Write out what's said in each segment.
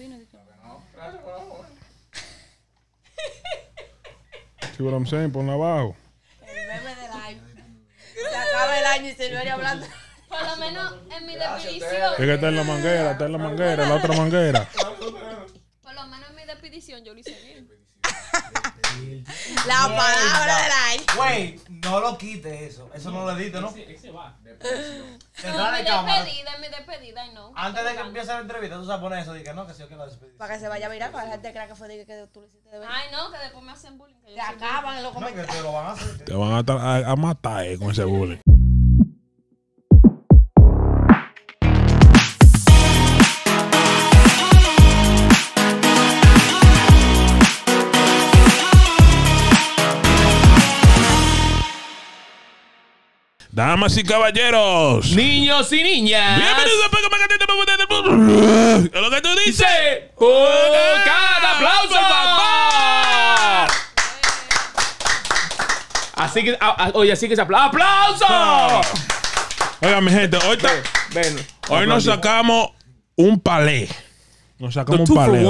Sí, no, See what I'm saying? Ponla abajo. El meme del año. Se acaba el año y se viene hablando. Por lo menos en mi despedición Es que está en la manguera, está en la manguera, la otra manguera. Por lo menos en mi despedición yo lo hice bien. La Mierda. palabra del año. Güey, no lo quites eso. Eso no, lo diste ¿no? Ese, ese va. mi despedida, mi despedida, no. Antes de que empiece la entrevista, tú sabes poner eso. Dije, no, que sí, que la despedida. Para que se vaya a mirar, para la gente creer que fue de que tú le hiciste de Ay, no, que después me hacen bullying. Que te acaban los comentarios. te lo van a hacer. Te van a, matar eh, con ese bullying. Damas y caballeros. Niños y niñas. Bienvenidos a ¿Qué es Lo que tú dices. ¡Oh, cada aplauso! Papá! Así que, oye, así que se ¡Aplauso! Ah. Oiga, mi gente, hoy, hoy nos sacamos un palé. Nos sacamos un palé.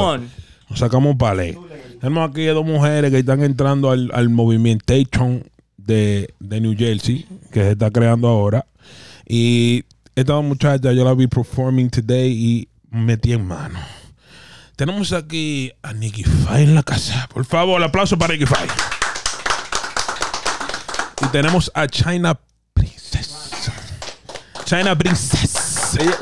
Nos sacamos un palé. Tenemos aquí dos mujeres que están entrando al, al Movimentation de, New Jersey que se está creando ahora. Y esta muchacha yo la vi performing today y metí en mano. Tenemos aquí a Nicky Fay en la casa. Por favor, aplauso para Nicky Fay. Y tenemos a China Princess. China Princess.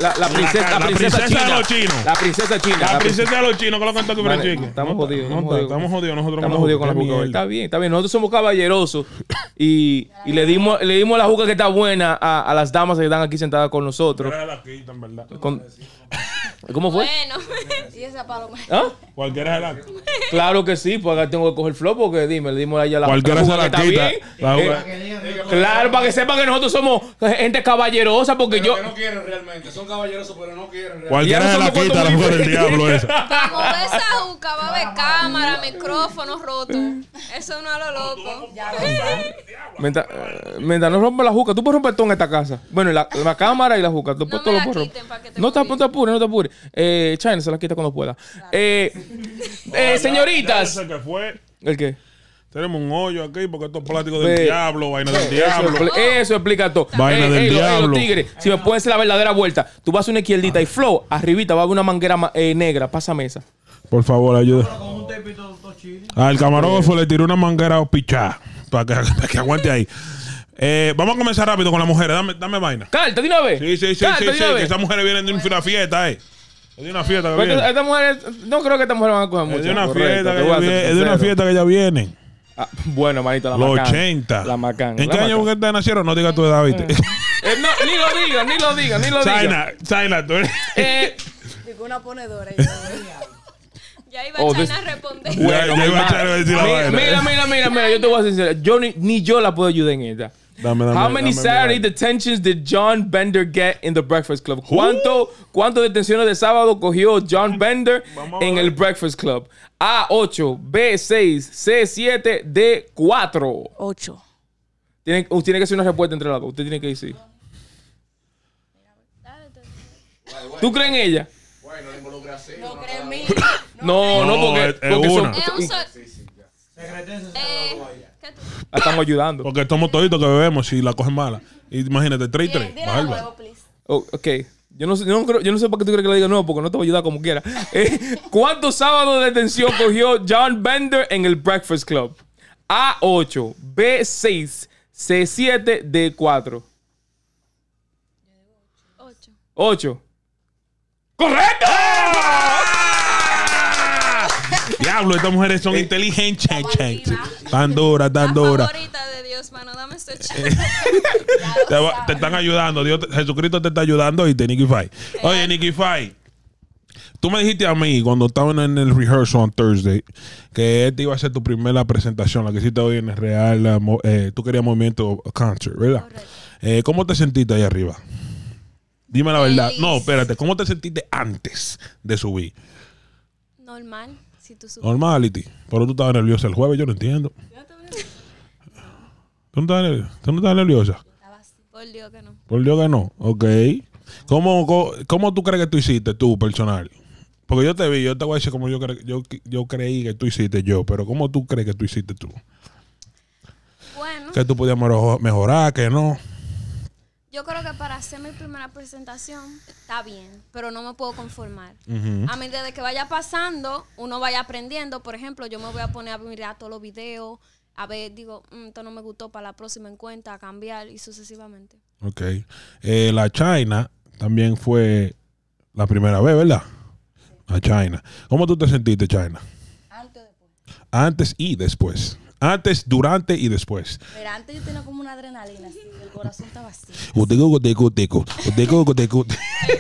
La, princesa, china. la princesa, china de los chinos. La princesa china. La princesa de los chinos que lo canta tu vale, Estamos jodidos. Estamos jodidos, estamos jodidos nosotros. Estamos jodidos con la juca. Está bien, está bien. Nosotros somos caballerosos y, y le dimos le dimos la juca que está buena a, a las damas que están aquí sentadas con nosotros. Con, ¿Cómo fue? Bueno, y esa paloma. ¿Ah? Cualquiera se la Claro que sí, pues acá tengo que coger flow porque dime, le dimos a ella la Cualquiera se la quita. Eh, claro, para que sepan que nosotros somos gente caballerosa porque yo. Que no quieren realmente, son caballerosos, pero no quieren realmente. Cualquiera se la quita, la mujer del diablo esa. Con esa juca va a haber cámara, micrófono roto. Eso no es lo loco. Mientras, no rompa la juca, tú puedes romper todo en esta casa. Bueno, la, la cámara y la juca. Tú no me la quiten te No te apures, no te apures. Eh, China se la quita cuando pueda. Eh. Eh, señoritas. fue. ¿El qué? Tenemos un hoyo aquí porque esto es plástico del diablo, vaina del diablo. Eso, explica todo. Vaina del diablo. si me puedes hacer la verdadera vuelta, tú vas a una izquierdita y ah. flow, arribita va a una manguera eh, negra, pasa mesa. Por favor, ayuda. Al camarógrafo le tiró una manguera a pichá para que, aguante ahí. Eh, vamos a comenzar rápido con las mujeres. Dame, dame vaina. Carta de una vez. Sí, sí, sí, sí, esas mujeres vienen de una fiesta, eh. Es de una fiesta que viene. Esta mujer, no creo que estas mujeres van a coger mucho. Es de una fiesta, que de una fiesta que ya viene. Ah, bueno, manito, la Los Macán. La Macán. ¿En qué año ustedes nacieron? No digas tu edad, ¿viste? Eh, eh, no, ni lo diga, ni lo digas, ni lo digas. China, China, tú Digo eh, una ponedora. Y ya iba a oh, China a responder. ya, iba a a decir Mira, mira, mira, mira, yo te voy a decir. Yo ni yo la puedo ayudar en esta. Dame, many Saturday detentions did John Bender get in The Breakfast Club? ¿Cuánto, detenciones de sábado cogió John Bender en el Breakfast Club? A, 8, B, 6, C, 7, D, 4. 8. Uh, tiene, que ser una respuesta entre las dos. Usted tiene que decir. ¿Tú crees en ella? Bueno, No en mí. No, no, porque, porque son... Es la estamos ayudando. Porque estamos toditos que bebemos si la cogen mala. Imagínate, 3 y 3. Oh, ok. Yo no, sé, yo, no sé por qué tú crees que la diga no, porque no te voy a ayudar como quiera. Eh, ¿Cuántos sábados de detención cogió John Bender en el Breakfast Club? A8, B6, C7, D4. 8. 8. ¡Correcto! ¡Eh! estas mujeres son eh, inteligentes. Tan duras, tan duras. de Dios, mano, dame este eh, te, están ayudando. Jesucristo te está ayudando y te Nicky eh, Oye, Nicky Tú me dijiste a mí cuando estaban en el rehearsal on Thursday que te iba a ser tu primera presentación, la que hiciste hoy en el Real. tú querías movimiento concert, ¿verdad? ¿Cómo te sentiste ahí arriba? Dime la verdad. No, espérate. ¿Cómo te sentiste antes de subir? Normal. Normality. Pero tú estabas nerviosa el jueves, yo no entiendo. ¿Tú no estabas nerviosa? Por Dios que no. Por Dios que no. Ok. ¿Cómo, cómo, tú crees que tú hiciste tú, personal? Porque yo te vi, yo te voy a decir como yo, yo, yo creí que tú hiciste yo, pero ¿cómo tú crees que tú hiciste tú? Bueno. Que tú podías mejorar, que no. Yo creo que para hacer mi primera presentación está bien, pero no me puedo conformar. A medida de que vaya pasando, uno vaya aprendiendo. Por ejemplo, yo me voy a poner a mirar todos los videos, a ver, digo, mm, esto no me gustó para la próxima en cuenta, a cambiar y sucesivamente. Ok. Eh, la China también fue la primera vez, ¿verdad? La China. ¿Cómo tú te sentiste, China? Antes, después. Antes y después. Antes, durante y después. Pero antes yo tenía como una adrenalina, así, el corazón estaba así.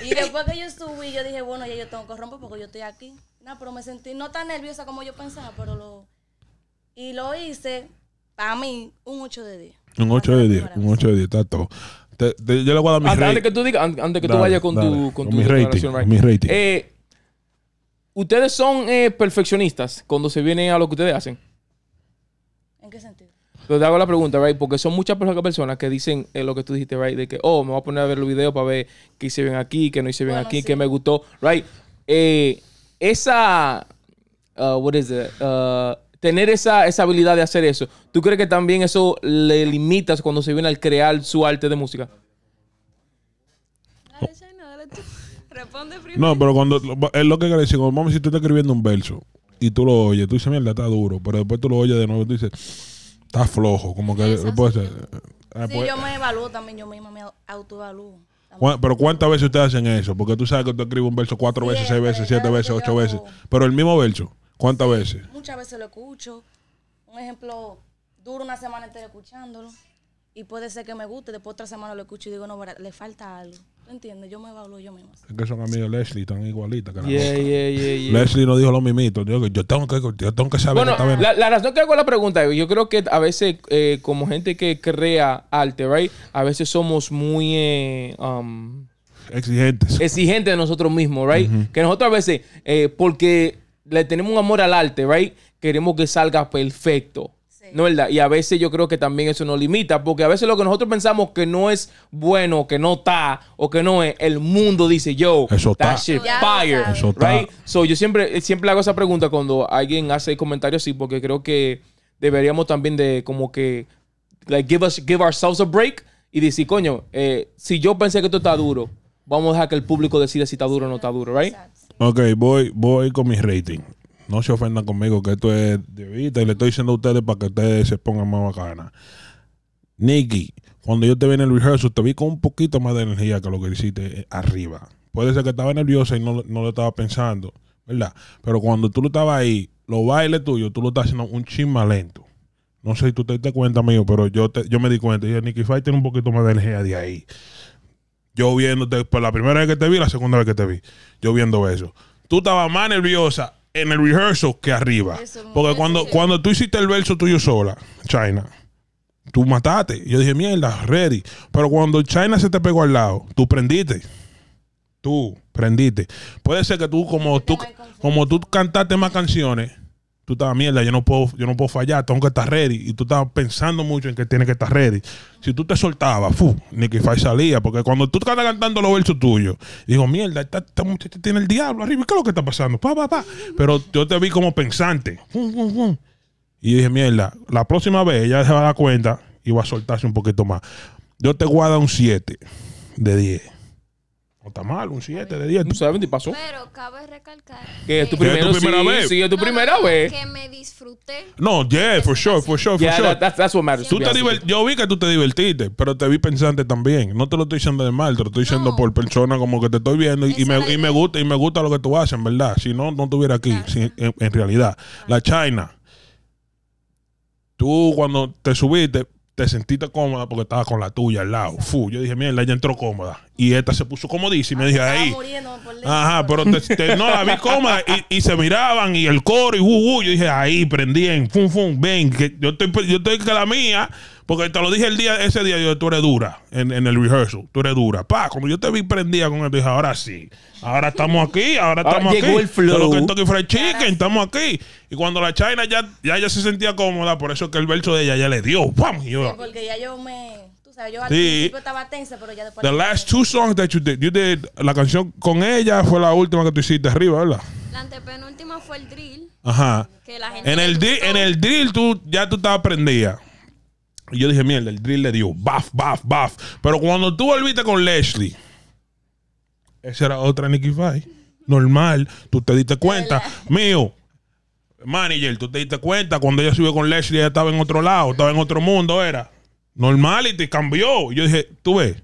y después que yo subí, yo dije, bueno, ya yo tengo que romper porque yo estoy aquí. No, pero me sentí no tan nerviosa como yo pensaba, pero lo... Y lo hice, para mí, un 8 de 10. Un 8 de 10, un 8 de 10, está todo. yo le voy a dar mi Antes que tú, digas, antes que tú vayas con tu, con, tu rating, mi rating. Eh, ¿Ustedes son eh, perfeccionistas cuando se vienen a lo que ustedes hacen? ¿En qué sentido? te hago la pregunta, right? Porque son muchas personas que dicen eh, lo que tú dijiste, right? De que, oh, me voy a poner a ver los videos para ver qué hice bien aquí, qué no hice bien aquí, qué me gustó, right? Eh, esa. Uh, what is uh, tener esa, esa habilidad de hacer eso, ¿tú crees que también eso le limitas cuando se viene al crear su arte de música? No, pero cuando. Es lo que le decir, como mami, si tú estás escribiendo un verso, y tú lo oyes, tú dices, mierda, está duro, pero después tú lo oyes de nuevo y tú dices, está flojo, como que sí. Eh, pues, yo me evalúo también, yo misma me autoevalúo. pero ¿cuántas veces ustedes hacen eso? Porque tú sabes que tú escribes un verso cuatro veces, seis veces, siete veces, ocho veces. Pero el mismo verso, ¿cuántas veces? Muchas veces lo escucho. Un ejemplo, duro una semana entera escuchándolo y puede ser que me guste, después otra semana lo escucho y digo, no, le falta algo. ¿Tú entiendes? Yo me evalúo yo mismo. Es que son amigos Leslie, están igualitas que Leslie no dijo lo mimito. Yo, tengo, que, yo tengo que saber. Bueno, la, razón que hago la pregunta, yo creo que a veces, eh, como gente que crea arte, right, a veces somos muy. Eh, um, exigentes. Exigentes de nosotros mismos, right? Que nosotros a veces, eh, porque le tenemos un amor al arte, right, queremos que salga perfecto. ¿No Y a veces yo creo que también eso nos limita, porque a veces lo que nosotros pensamos que no es bueno, que no está, o que no es, el mundo dice, yo, eso that shit fire. right? So, yo siempre, siempre hago esa pregunta cuando alguien hace comentarios así, porque creo que deberíamos también de como que, like, give, us, give ourselves a break y decir, coño, eh, si yo pensé que esto está duro, vamos a dejar que el público decida si está duro o no está duro, right? Ok, voy, voy con mi rating no se ofendan conmigo, que esto es de vida y le estoy diciendo a ustedes para que ustedes se pongan más bacanas. Nicky, cuando yo te vi en el rehearsal, te vi con un poquito más de energía que lo que hiciste eh, arriba. Puede ser que estaba nerviosa y no, lo estaba pensando, ¿verdad? Pero cuando tú lo estabas ahí, los bailes tuyos, tú lo estás haciendo un chisme lento. No sé si tú te te cuenta, amigo pero yo, yo me di cuenta. Dije, Nicky Fight tiene un poquito más de energía de ahí. Yo viéndote, por pues, la primera vez que te vi, la segunda vez que te vi, yo viendo eso. Tú estabas más nerviosa en el rehearsal que arriba. Porque cuando, cuando tú hiciste el verso tuyo sola, China, tú mataste. Yo dije, mierda, ready. Pero cuando China se te pegó al lado, tú prendiste. Tú prendiste. Puede ser que tú, como tú, como tú cantaste más canciones, tú estabas, mierda, yo no puedo, yo no puedo fallar, tengo que estar ready. Y tú estabas pensando mucho en que tiene que estar ready. Si tú te soltabas, fu, ni que Fai salía, porque cuando tú estás cantando los versos tuyos, digo, mierda, esta, muchacha tiene el diablo arriba, ¿qué es lo que está pasando? Pa, Pero yo te vi como pensante. Y dije, mierda, la próxima vez ella se va a dar cuenta y va a soltarse un poquito más. Yo te guarda un 7 de 10 está mal, un 7 de 10. Un acabo y pasó. Pero cabe recalcar. Que es tu, primera vez. es tu primera vez. Que me disfruté. No, yeah, for sure, for sure, for sure. Tú te yo vi que tú te divertiste, pero te vi pensante también. No te lo estoy diciendo de mal, te lo estoy diciendo por persona como que te estoy viendo y, me, y, me, gusta y me gusta lo que tú haces, en verdad. Si no, no estuviera aquí, en, realidad. La China. Tú cuando te subiste, te sentiste cómoda porque estaba con la tuya al lado. Fu, yo dije, mira, ella entró cómoda. Y esta se puso comodísima. Y me ah, dije, ahí. Ajá, pero te, no la vi cómoda. Y, y, se miraban y el coro y uh, uh, Yo dije, ahí, prendí en, fum, fum, ven. Que yo, estoy, yo estoy que la mía porque te lo dije el día, ese día, yo, tú eres dura en, en el rehearsal, tú eres dura. Pa, como yo te vi prendida con él, dije, ahora sí, ahora estamos aquí, ahora estamos ahora aquí. El flow. Lo que fue el Chicken, estamos aquí. Y cuando la China ya, ya, ya se sentía cómoda, por eso que el verso de ella ya le dio, ¡pam! Y yo, sí, porque ya yo me... tú sabes, yo al principio estaba tensa, pero ya después. The last two songs that you did, la canción con ella fue la última que tú hiciste arriba, ¿verdad? La antepenúltima fue el drill. Ajá. en, el en el drill tú ya tú estabas prendida. Y yo dije, mierda, el drill le dio baf, baf, baf. Pero cuando tú volviste con Leslie, esa era otra Nicky Five. Normal, tú te diste cuenta. Mío, manager, tú te diste cuenta cuando ella subió con Leslie, ella estaba en otro lado, estaba en otro mundo, era. Normal y te cambió. Yo dije, tú ves.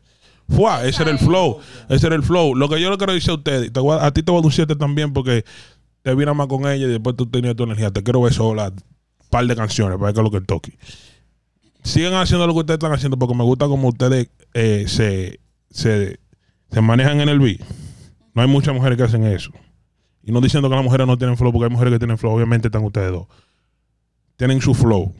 fue ese era el flow. Ese era el flow. Lo que yo le quiero decir a ustedes, a, ti te voy a también porque te vienes más con ella y después tú tenías tu energía. Te quiero ver sola, un par de canciones para que lo que toque sigan haciendo lo que ustedes están haciendo porque me gusta como ustedes eh, se, se, manejan en el beat. No hay muchas mujeres que hacen eso. Y no diciendo que las mujeres no tienen flow, porque hay mujeres que tienen flow, obviamente están ustedes dos. Tienen su flow.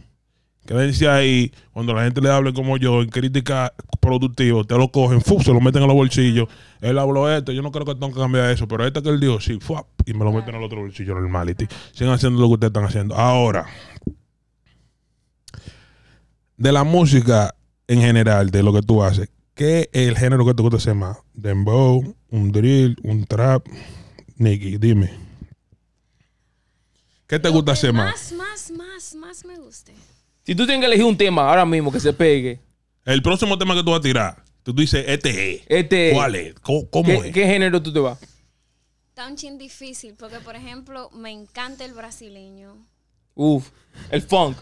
Quédense ahí, cuando la gente le hable como yo, en crítica productiva, ustedes lo cogen, se lo meten en los bolsillos. Él habló esto, yo no creo que tenga que cambiar eso, pero esto que él dijo, sí, ¡fuap! y me lo meten en el otro bolsillo, normality. Sigan haciendo lo que ustedes están haciendo. Ahora de la música en general, de lo que tú haces, ¿qué es el género que te gusta hacer más? ¿Dembow, un drill, un trap? Nicky, dime. ¿Qué te gusta hacer más? Más, más, más, más me gusta. Si tú tienes que elegir un tema ahora mismo que se pegue. El próximo tema que tú vas a tirar, tú dices, este, este ¿Cuál es? ¿Cómo, cómo qué es? ¿Qué género tú te vas? Está un chin difícil porque, por ejemplo, me encanta el brasileño. Uf, el funk.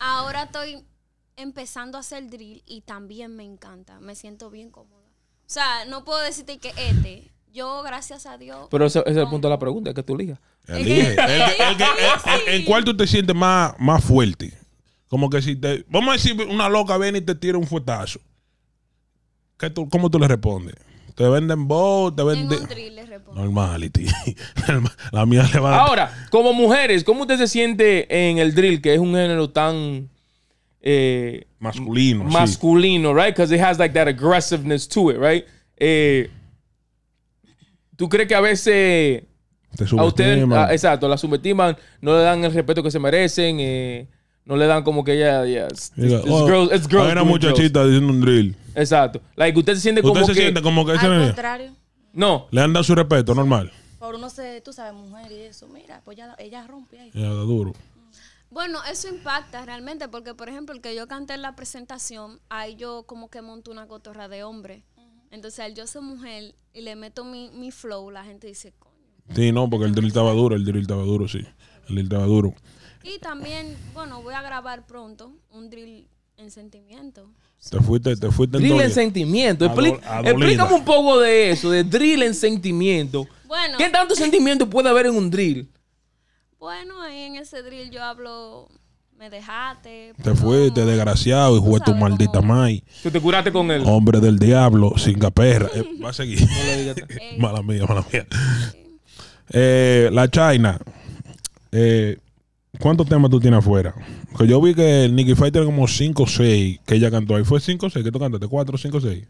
Ahora estoy empezando a hacer drill y también me encanta. Me siento bien cómoda. O sea, no puedo decirte que este. Yo, gracias a Dios. Pero ese, es el punto de la pregunta, que tú ligas. ¿En cuál tú te sientes más, más fuerte? Como que si te. Vamos a decir, una loca viene y te tira un fuetazo. ¿Qué ¿Cómo tú le respondes? ¿Te venden voz ¿Te venden.? Normality. la mía le va Ahora, como mujeres, ¿cómo usted se siente en el drill, que es un género tan eh, masculino? Masculino, right? Because it has like that aggressiveness to it, right? Eh, ¿Tú crees que a veces a ustedes, ah, exacto, la subestiman, no le dan el respeto que se merecen, eh, no le dan como que ya, ya, it's, it's oh, girls, it's girls Hay una muchachita diciendo un drill. Exacto. Like, usted se siente ¿Usted como se que... Siente como que contrario. No. Le han dado su respeto, normal. Por uno se, tú sabes, mujer y eso. Mira, pues ya, ella rompe ahí. Ya da duro. Mm. Bueno, eso impacta realmente porque, por ejemplo, el que yo canté en la presentación, ahí yo como que monto una cotorra de hombre. Entonces, al yo soy mujer y le meto mi, mi flow, la gente dice, coño. Sí, no, porque el drill estaba duro, el drill estaba duro, sí. El drill estaba duro. Y también, bueno, voy a grabar pronto un drill en sentimiento. Te fuiste, te fuiste Drill en, sentimiento. explícame un poco de eso, de drill en sentimiento. Bueno. ¿Qué tanto sentimiento puede haber en un drill? Bueno, ahí en ese drill yo hablo me dejaste. Te fuiste, desgraciado, y jugué tu maldita mai. Tú te curaste con él. Hombre del diablo, sin caperra. Eh, va a seguir. mala mía, mala mía. Eh, la China. Eh, ¿Cuántos temas tú tienes afuera? Porque yo vi que el Nicky Fighter como 5 o 6 que ella cantó ahí. ¿Fue 5 o 6 que tú cantaste? ¿4 5 o 6?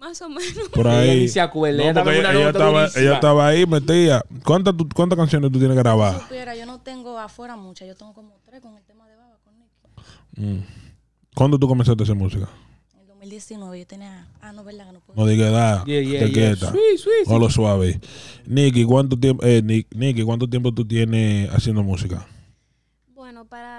Más o menos. Por ahí. Ella se No, ella, estaba estaba, ella, estaba, ahí metida. ¿Cuántas, ¿Cuántas canciones tú tienes grabadas? Si yo no tengo afuera muchas. Yo tengo como tres con el tema de Baba, con Nicky. Mm. ¿Cuándo tú comenzaste a hacer música? En 2019. Yo tenía. Ah, no, verdad, no puedo. No diga edad. sí, te yeah. Sí, o lo suave. Nicky, ¿cuánto tiempo, eh, Nicky, ¿cuánto tiempo tú tienes haciendo música?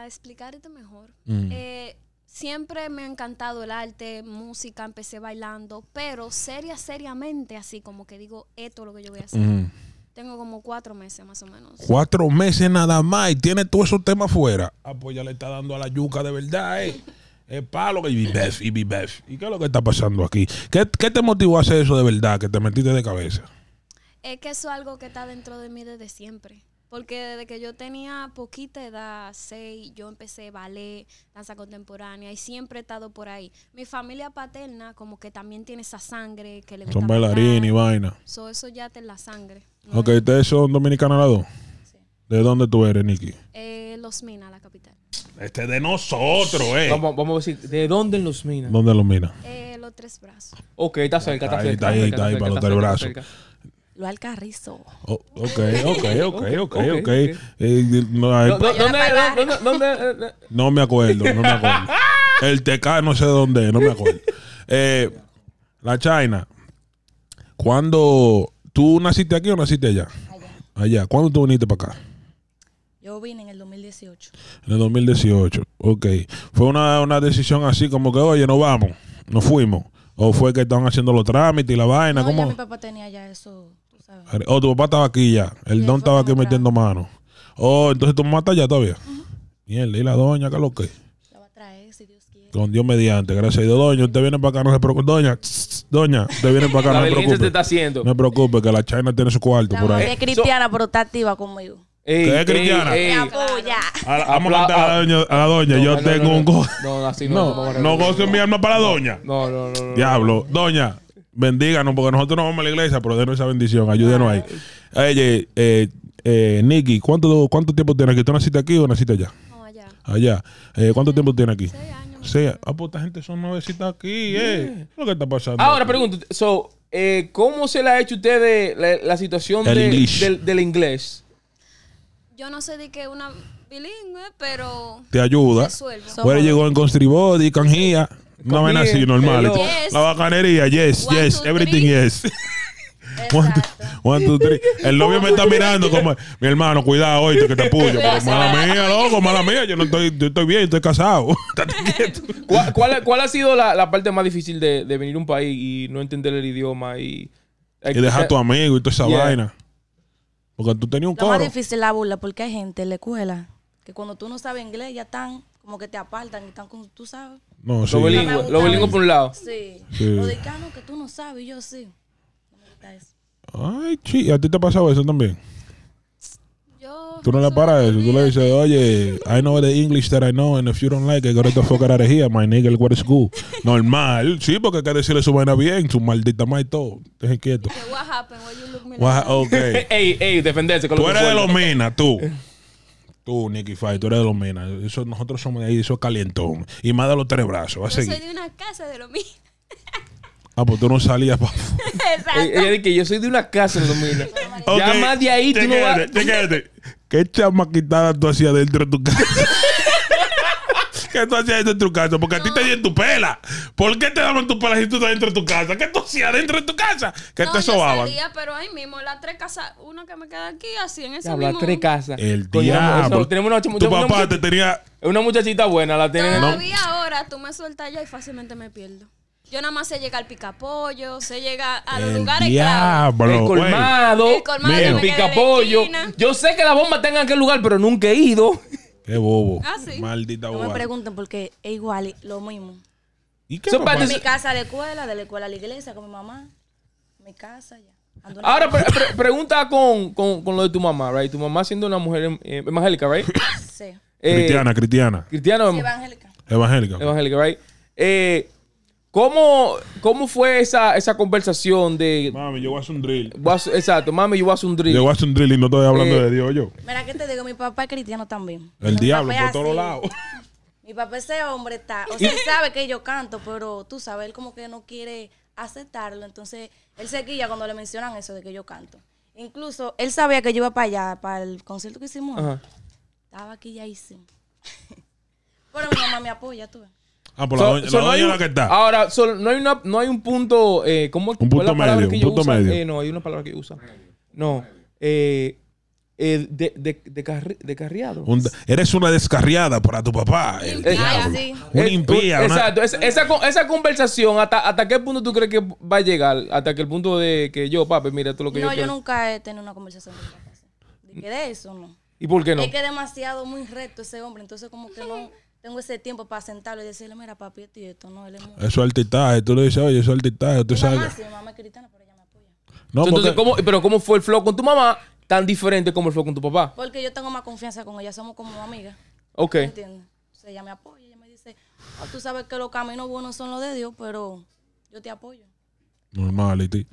explicarte mejor, mm. eh, siempre me ha encantado el arte, música, empecé bailando, pero seria, seriamente, así como que digo, esto es lo que yo voy a hacer. Mm. Tengo como cuatro meses más o menos. Cuatro meses nada más y tiene todos esos temas fuera. Ah, pues ya le está dando a la yuca de verdad, eh. Es palo y bibef, y bibef. ¿Y qué es lo que está pasando aquí? que ¿Qué, te motivó a hacer eso de verdad, que te metiste de cabeza? Es que eso es algo que está dentro de mí desde siempre. Porque desde que yo tenía poquita edad, seis, yo empecé ballet, danza contemporánea y siempre he estado por ahí. Mi familia paterna como que también tiene esa sangre que le gusta Son bailarines y vaina. So, eso ya está la sangre. Ok, ¿ustedes son dominicanos las dos? Sí. ¿De dónde tú eres, Nicky? Eh, Los Minas, la capital. Este de nosotros, eh. Vamos, a decir, ¿de dónde en Los Minas? ¿Dónde en Los Minas? Eh, los tres brazos. Ok, está cerca, está, cerca. Ahí, está, ahí, está ahí, para los tres brazos. Lo Alcarrizo. carrizo oh, ok, ok, ok, ok, no, no me acuerdo, no me acuerdo. El TK no sé dónde, no me acuerdo. Eh, la China, ¿Cuándo tú naciste aquí o naciste allá? Allá. Allá. ¿Cuándo tú viniste para acá? Yo vine en el 2018. En el 2018, ok. Fue una, una decisión así como que, oye, no vamos, nos fuimos. ¿O fue que estaban haciendo los trámites y la vaina? No, ¿Cómo? mi papá tenía ya eso o oh, tu papá estaba aquí ya. El don estaba aquí metiendo mano. Oh, entonces tu mamá está allá todavía. Mierda, y la doña, ¿qué es lo que? La va a traer, si Dios quiere. Con Dios mediante, gracias a Dios. Doña, usted viene para acá, no se preocupe. Doña, doña, usted viene para acá, no se preocupe. Te está haciendo. No se preocupe, que la China tiene su cuarto por ahí. es cristiana, pero está activa conmigo. Ey, ¿Qué es cristiana? vamos a cantar a la doña. A la doña. Yo tengo no, un No, así no. No, no gozo mi alma para la doña. No, no, no. Diablo. Doña, bendíganos, porque nosotros no vamos a la iglesia, pero denos esa bendición, ayúdenos ahí. Oye, eh, eh, Nicky, ¿cuánto, ¿cuánto tiempo tienes aquí? ¿Tú naciste aquí o naciste allá? allá. Eh, ¿Cuánto tiempo tienes aquí? Seis años. Sí. Ah, pues gente son nuevecitas aquí, eh. ¿Qué está pasando? Ahora pregunto, so, eh, ¿cómo se le ha hecho a usted la, la situación del, inglés? Yo no sé de qué una bilingüe, pero. Te ayuda. bueno pues llegó en y Canjía. No me así, normal. La bacanería, yes, yes, everything, yes. El novio me está mirando como, mi hermano, cuidado hoy, que te apoyo. mala mía, loco, mala mía. Yo no estoy, yo estoy bien, estoy casado. ¿Cuál, ¿Cuál, ha sido la, parte más difícil de, venir a un país y no entender el idioma y... dejar a tu amigo y toda esa vaina. Porque tú tenías un coro. Es más difícil la burla porque hay gente en la escuela que cuando tú no sabes inglés ya están como que te apartan y están con, tú sabes. No, los sí. bilingües, por un lado. Sí. Los que tú no sabes, yo sí. Ay, chi, ¿a ti te ha pasado eso también? Yo. Tú no, le paras eso. Tú le dices, oye, I know the English that I know, and if you don't like it, go to fuck out of here, my nigga, what is school. Normal, sí, porque hay que decirle su vaina bien, su maldita madre y todo. Dejen quieto. Okay, what happened? Why you look me Okay. ey, ey, defenderse con de los minas, tú. Tú, Nicky Fay, tú eres de los Eso, nosotros somos de ahí, eso es calientón. Y más de los tres brazos. Yo soy de una casa de minas. Ah, pues tú no salías para. Exacto. Ella eh, eh, que yo soy de una casa de los okay. Ya más de ahí tú no vas. Quédate. ¿Qué chamaquitada tú hacías dentro de tu casa? ¿Qué tú hacías dentro de tu casa? Porque a ti te en tu pela. ¿Por qué te daban tu pela si tú estás dentro de tu casa? ¿Qué tú hacías dentro de tu casa? Que te sobaban. Yo salía, pero ahí mismo, las tres casas, una que me queda aquí, así en ese mismo. Las tres casas. El diablo. Tenemos una, tu papá te tenía... Una muchachita buena la tiene. Todavía no. ahora tú me sueltas yo y fácilmente me pierdo. Yo nada más sé llegar al picapollo, sé llegar a los el lugares diablo, El colmado, el, el picapollo. Yo sé que la bomba está en aquel lugar, pero nunca he ido. Qué bobo. Ah, sí. Maldita boba. No me pregunten porque es igual, lo mismo. ¿Y qué De Mi casa a la escuela, de la escuela a la iglesia con mi mamá. Mi casa ya. Ahora pregunta con, con, con, lo de tu mamá, right? Tu mamá siendo una mujer em, eh, evangélica, right? Sí. cristiana, eh, cristiana. Cristiana. Em- evangélica. Evangélica. Evangélica, right? Eh, ¿Cómo, ¿Cómo fue esa, esa conversación de. Mami, yo voy a hacer un drill. exacto, mami, yo voy a hacer un drill. Yo voy a hacer un drill y no estoy hablando eh, de Dios yo. Mira, ¿qué te digo? Mi papá es cristiano también. El diablo, por todos lados. Mi papá, ese hombre está. O sea, él sabe que yo canto, pero tú sabes, él como que no quiere aceptarlo. Entonces, él se guía cuando le mencionan eso de que yo canto. Incluso, él sabía que yo iba para allá, para el concierto que hicimos. Estaba aquí ya hice. pero mi mamá me apoya, tú Ah, por pues la, la, que está. Ahora, no, hay una, no hay un punto. Eh, ¿Cómo un punto medio. Que un punto medio. Eh, no, hay una palabra que usa. No. Eh, eh, de, de, de, de carriado. eres una descarriada para tu papá. El eh, impía. Un, Exacto. esa, esa, conversación, ¿hasta, ¿hasta qué punto tú crees que va a llegar? Hasta que el punto de que yo, papi, mira, tú lo que no, yo. No, yo nunca he tenido una conversación de, qué de eso no? ¿Y por qué no? Es que demasiado muy recto ese hombre, entonces como que no tengo ese tiempo para sentarlo y decirle, mira, papi, esto no, él es mundo. Eso es altitaje, tú le dices, oye, eso es altitaje, tú mi sabes. Mamá, sí, mi mamá es cristiana, pero ella me apoya. Entonces, ¿cómo, pero ¿cómo fue el flow con tu mamá tan diferente como el flow con tu papá? Porque yo tengo más confianza con ella, somos como amigas. Ok. ¿Me entiendes? sea, ella me apoya, ella me dice, ah, tú sabes que los caminos buenos son los de Dios, pero yo te apoyo. Normality.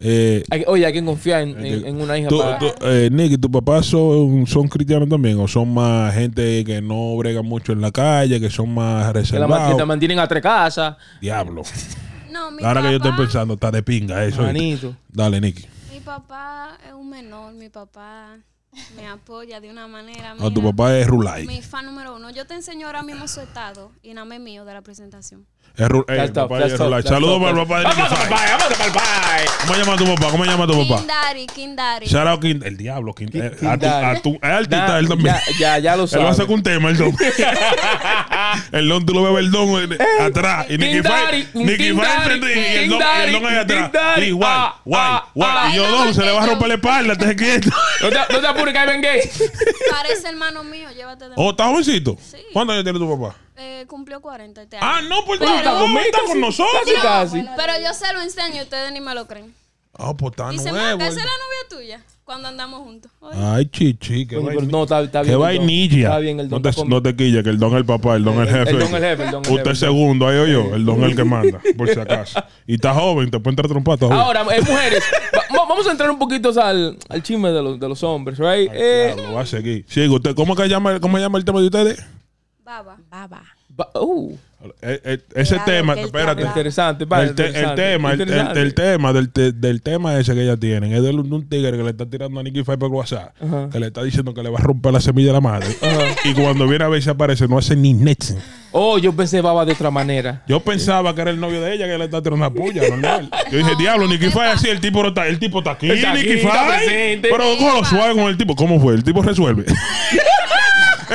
Eh, oye, hay que confiar en, una hija. Tú, eh, Nicky, ¿tu papá son, son, cristianos también? ¿O son más gente que no brega mucho en la calle, que son más reservados? Que, la, que te mantienen a tres casas. Diablo. No, Ahora que yo estoy pensando, está de pinga eso. Dale, Nicky. Mi papá es un menor, mi papá me apoya de una manera. Ah, tu papá es Rulay. Mi fan número uno. Yo te enseño ahora mismo su estado y me mío de la presentación. Eh, Saludos para el pues. papá de Vamos a se llama tu papá? ¿Cómo llama tu papá? Kindari, Kindari. King El diablo, Kindari. Eh, a es artista él también. Ya, ya lo sé. Él va a sacar un tema, el don. el don, tú lo ves el don eh, atrás. Y Nicky Fire. Nicky Fire y el don ahí atrás. Y ah, ah, ah, Y yo, don, se le va a romper la espalda. Estás quieto. No te apures, que hay Parece hermano mío, llévate de Oh, ¿estás jovencito? Sí. ¿Cuántos años tiene tu papá? eh, cumplió 40 este Ah, no, pues pero, está, con nosotros. pero yo se lo enseño y ustedes ni me lo creen. Ah, pues está nuevo. Esa es la novia tuya cuando andamos juntos. Ay, chichi, qué vainilla. No, está, bien. Está bien, el don. No te, no que el don es el papá, el don es el, jefe. El don es el jefe, el don Usted segundo, ahí yo, el don es el que manda, por si acaso. Y está joven, te puede entrar trompado. Ahora, eh, mujeres, vamos a entrar un poquito al, al chisme de los, de los hombres, ¿right? eh, lo va a seguir. sigo usted, ¿cómo, que llama, ¿cómo llama el tema de ustedes? Baba. Baba. uh. Eh, eh, ese tema, espérate. Interesante, vale, el, el, tema, el, tema del, te, del, tema ese que ella tiene es de un, tigre que le está tirando a Nicky Five por WhatsApp, que le está diciendo que le va a romper la semilla de la madre. Y cuando viene a ver si aparece, no hace ni net Oh, yo pensé baba de otra manera. Yo pensaba que era el novio de ella que le está tirando una puya, Yo dije, diablo, Nicky Five así, el tipo está, el tipo está aquí, Nicky Five. Pero cómo lo suave con el tipo, ¿cómo fue? El tipo resuelve.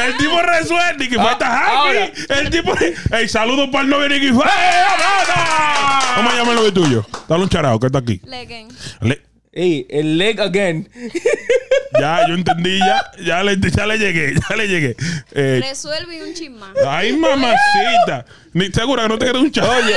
El tipo resuelve y que falta ah, happy. El tipo. ¡Ey, saludos para el novio Nicky Vamos a llame lo tuyo. Dale un charado, que está aquí. Leguen. Ey, el leg again. ya, yo entendí, ya, ya, le, ya le llegué, ya le llegué. Eh, Resuelve un chisma. Ay, mamacita. Ni segura que no te quieres un chavo. Oye, eh,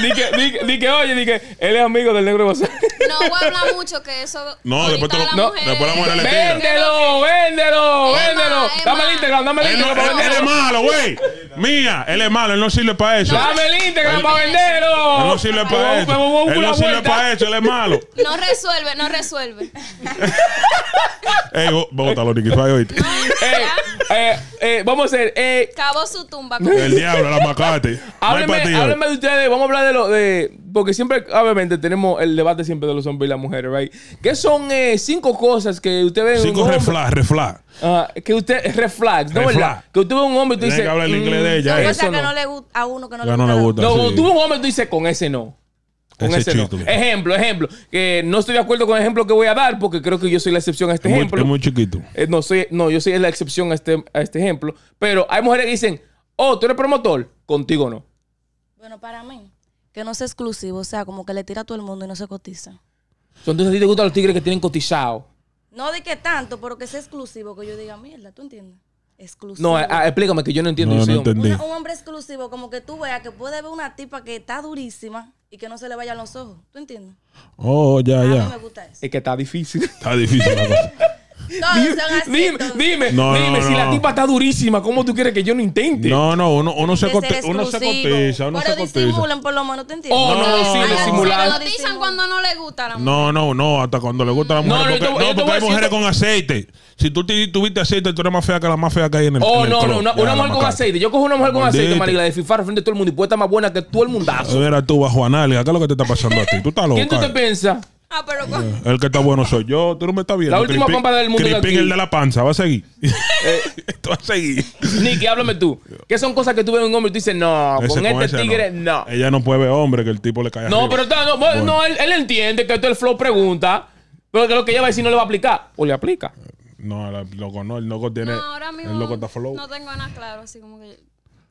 di, que, que, oye, di que él es amigo del negro de González. No voy a hablar mucho que eso. No, después, la no. Mujer, después la mujer le tira. Véndelo, véndelo, véndelo. Dame el Instagram, dame el Instagram. Él, es malo, güey. Mía, él es malo, él no sirve para eso. dame el Instagram para venderlo. no sirve para eso. Él no sirve para eso, él es malo. No resuelve, no resuelve. Ey, vamos a hacer. Eh, Cabo su tumba. El diablo, la macabra. Háblenme de ustedes. Vamos a hablar de lo de. Porque siempre, obviamente, tenemos el debate siempre de los hombres y las mujeres, ¿right? ¿Qué son eh, cinco cosas que ustedes Cinco un reflag, que usted. Reflag, ¿no verdad? Que usted ve un hombre y tú dices. que el inglés de ella. No, eh. que no. le gusta a uno que no, le, no gusta le gusta. No, tú ves un hombre y tú dices, con ese no. Con ese, no. Ejemplo, ejemplo. Que no estoy de acuerdo con el ejemplo que voy a dar porque creo que yo soy la excepción a este ejemplo. Muy, es muy chiquito. Eh, no, soy, no, yo soy la excepción a este, a este ejemplo. Pero hay mujeres que dicen, oh, tú eres promotor, contigo no. Bueno, para mí, que no sea exclusivo, o sea, como que le tira a todo el mundo y no se cotiza. Entonces, ¿a ti te gustan los tigres que tienen cotizado? No de que tanto, pero que sea exclusivo, que yo diga mierda, ¿tú entiendes? Exclusivo. No, explícame que yo no entiendo. un hombre exclusivo, como que tú veas que puede ver una tipa que está durísima y que no se le vayan los ojos, ¿tú entiendes? Oh, ya, ya. me gusta eso. Es que está difícil. Está difícil. Dime, dime, dime, si la tipa está durísima, ¿cómo tú quieres que yo no intente? No, no, uno, uno, se, De uno se cotiza, uno Pero se cotiza. disimulan por lo menos, ¿te entiendes? Oh, no, sí, le Se cotizan cuando no le gusta la mujer. No, no, no, hasta cuando le gusta a la mujer. no, porque, hay mujeres con aceite. Si tú tuviste aceite, tú eres más fea que la más fea que hay en el Oh, no, no, una, mujer con aceite. Yo cojo una mujer con aceite, María, marica, la de fifar frente a todo el mundo y puede estar más buena que todo el mundazo. Mira tú, bajo análisis, ¿qué es lo que te está pasando a ti? Tú estás loco. ¿Quién tú te piensas? Ah, eh, el que está bueno soy yo. Tú no me estás viendo. La última compa del mundo. el de la panza. Va a seguir. Eh, esto va a seguir. Nicky, háblame tú. ¿Qué son cosas que tú ves en un hombre y tú dices, no, con, este tigre, no. Ella no puede ver hombre que el tipo le caiga No, pero está, no, no él, entiende que esto el flow pregunta. Pero que lo que ella va a decir no le va a aplicar. O le aplica. No, el loco no. El loco tiene... el loco está flow. no tengo nada claro. Así como que...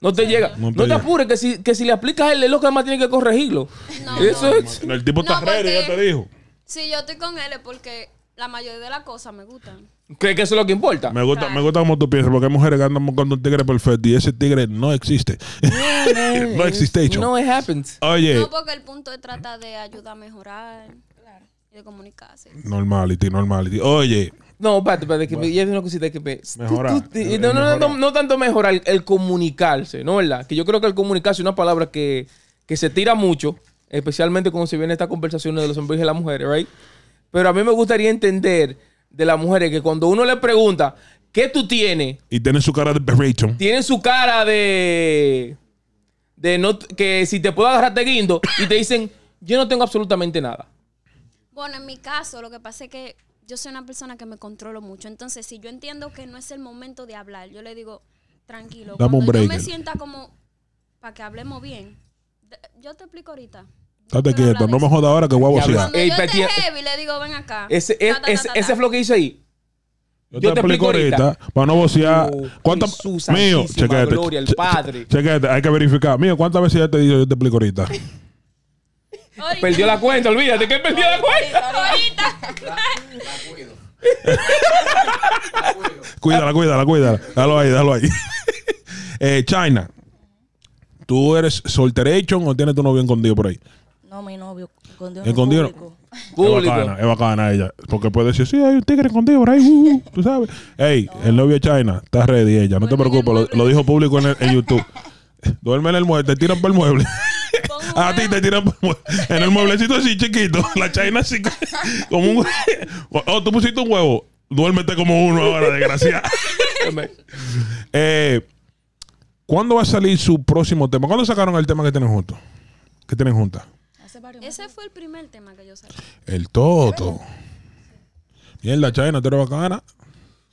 No te llega. No te, apures, que si, que si le aplicas a él, lo loco además tiene que corregirlo. No, Eso no, es. El tipo está ready, ya te dijo. Sí, yo estoy con él porque la mayoría de las cosas me gustan. ¿Crees que eso es lo que importa? Me gusta, me gusta como tú piensas, porque hay mujeres que andan buscando un tigre perfecto y ese tigre no existe. no existe hecho. No, it happens. Oye, No porque el punto es tratar de ayudar a mejorar y de comunicarse. normality, normality. Oye, No, espérate, espérate, que es una cosita que me... Mejorar, eh, no, no, no, no, tanto mejorar, el comunicarse, ¿no? ¿Verdad? Que yo creo que el comunicarse es una palabra que, que se tira mucho especialmente cuando se viene esta conversación de los hombres y las mujeres, ¿right? Pero a mí me gustaría entender de las mujeres que cuando uno le pregunta, ¿qué tú tienes? Y tiene su cara de Tienen su cara de. de no, que si te puedo agarrar te guindo y te dicen, yo no tengo absolutamente nada. Bueno, en mi caso, lo que pasa es que yo soy una persona que me controlo mucho. Entonces, si yo entiendo que no es el momento de hablar, yo le digo, tranquilo. cuando yo me sienta como, para que hablemos bien, yo te explico ahorita. Estate quieto, no me jodas ahora que voy a bocear le digo, ven acá. Ese, es- que hizo ahí. Yo, te, explico ahorita, para no vocear. ¿Cuántas mío, chequete. hay que verificar. Mío, ¿cuántas veces ya te digo yo te explico ahorita? Perdió la cuenta, olvídate que perdió la cuenta. Ahorita. cuídala, cuídala, cuídala. Dalo ahí, dalo ahí. eh, China, ¿tú eres solteration o tienes tu novio escondido por ahí? No, mi novio escondió ¿Escondieron? Público. Es bacana, es bacana ella. Porque puede decir, sí, hay un tigre escondido por ahí, uh, uh", tú sabes. Ey, el novio de China está ready ella, no te preocupes, lo, dijo público en, YouTube. Duerme en el mueble, te tiran por el mueble. A ti te tiran por el mueble. En el mueblecito así chiquito, la China así como un... Oh, tú pusiste un huevo. Duérmete como uno ahora, desgraciado. Eh, ¿Cuándo va a salir su próximo tema? ¿Cuándo sacaron el tema que tienen juntos? Que tienen juntas. Ese fue el primer tema que yo saqué. El Toto. la Chayna, tú eres bacana.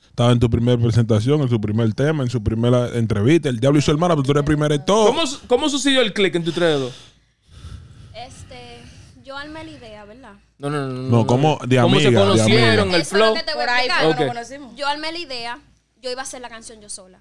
Estaba en tu primera presentación, en su primer tema, en su primera entrevista. El diablo y su hermana, pero tú eres primero de todo. ¿Cómo, sucedió el click en tu dedos? Este, yo armé la idea, ¿verdad? No, no, no. No, ¿cómo, de amiga, se conocieron? El flow. Por Yo armé la idea, yo iba a hacer la canción yo sola.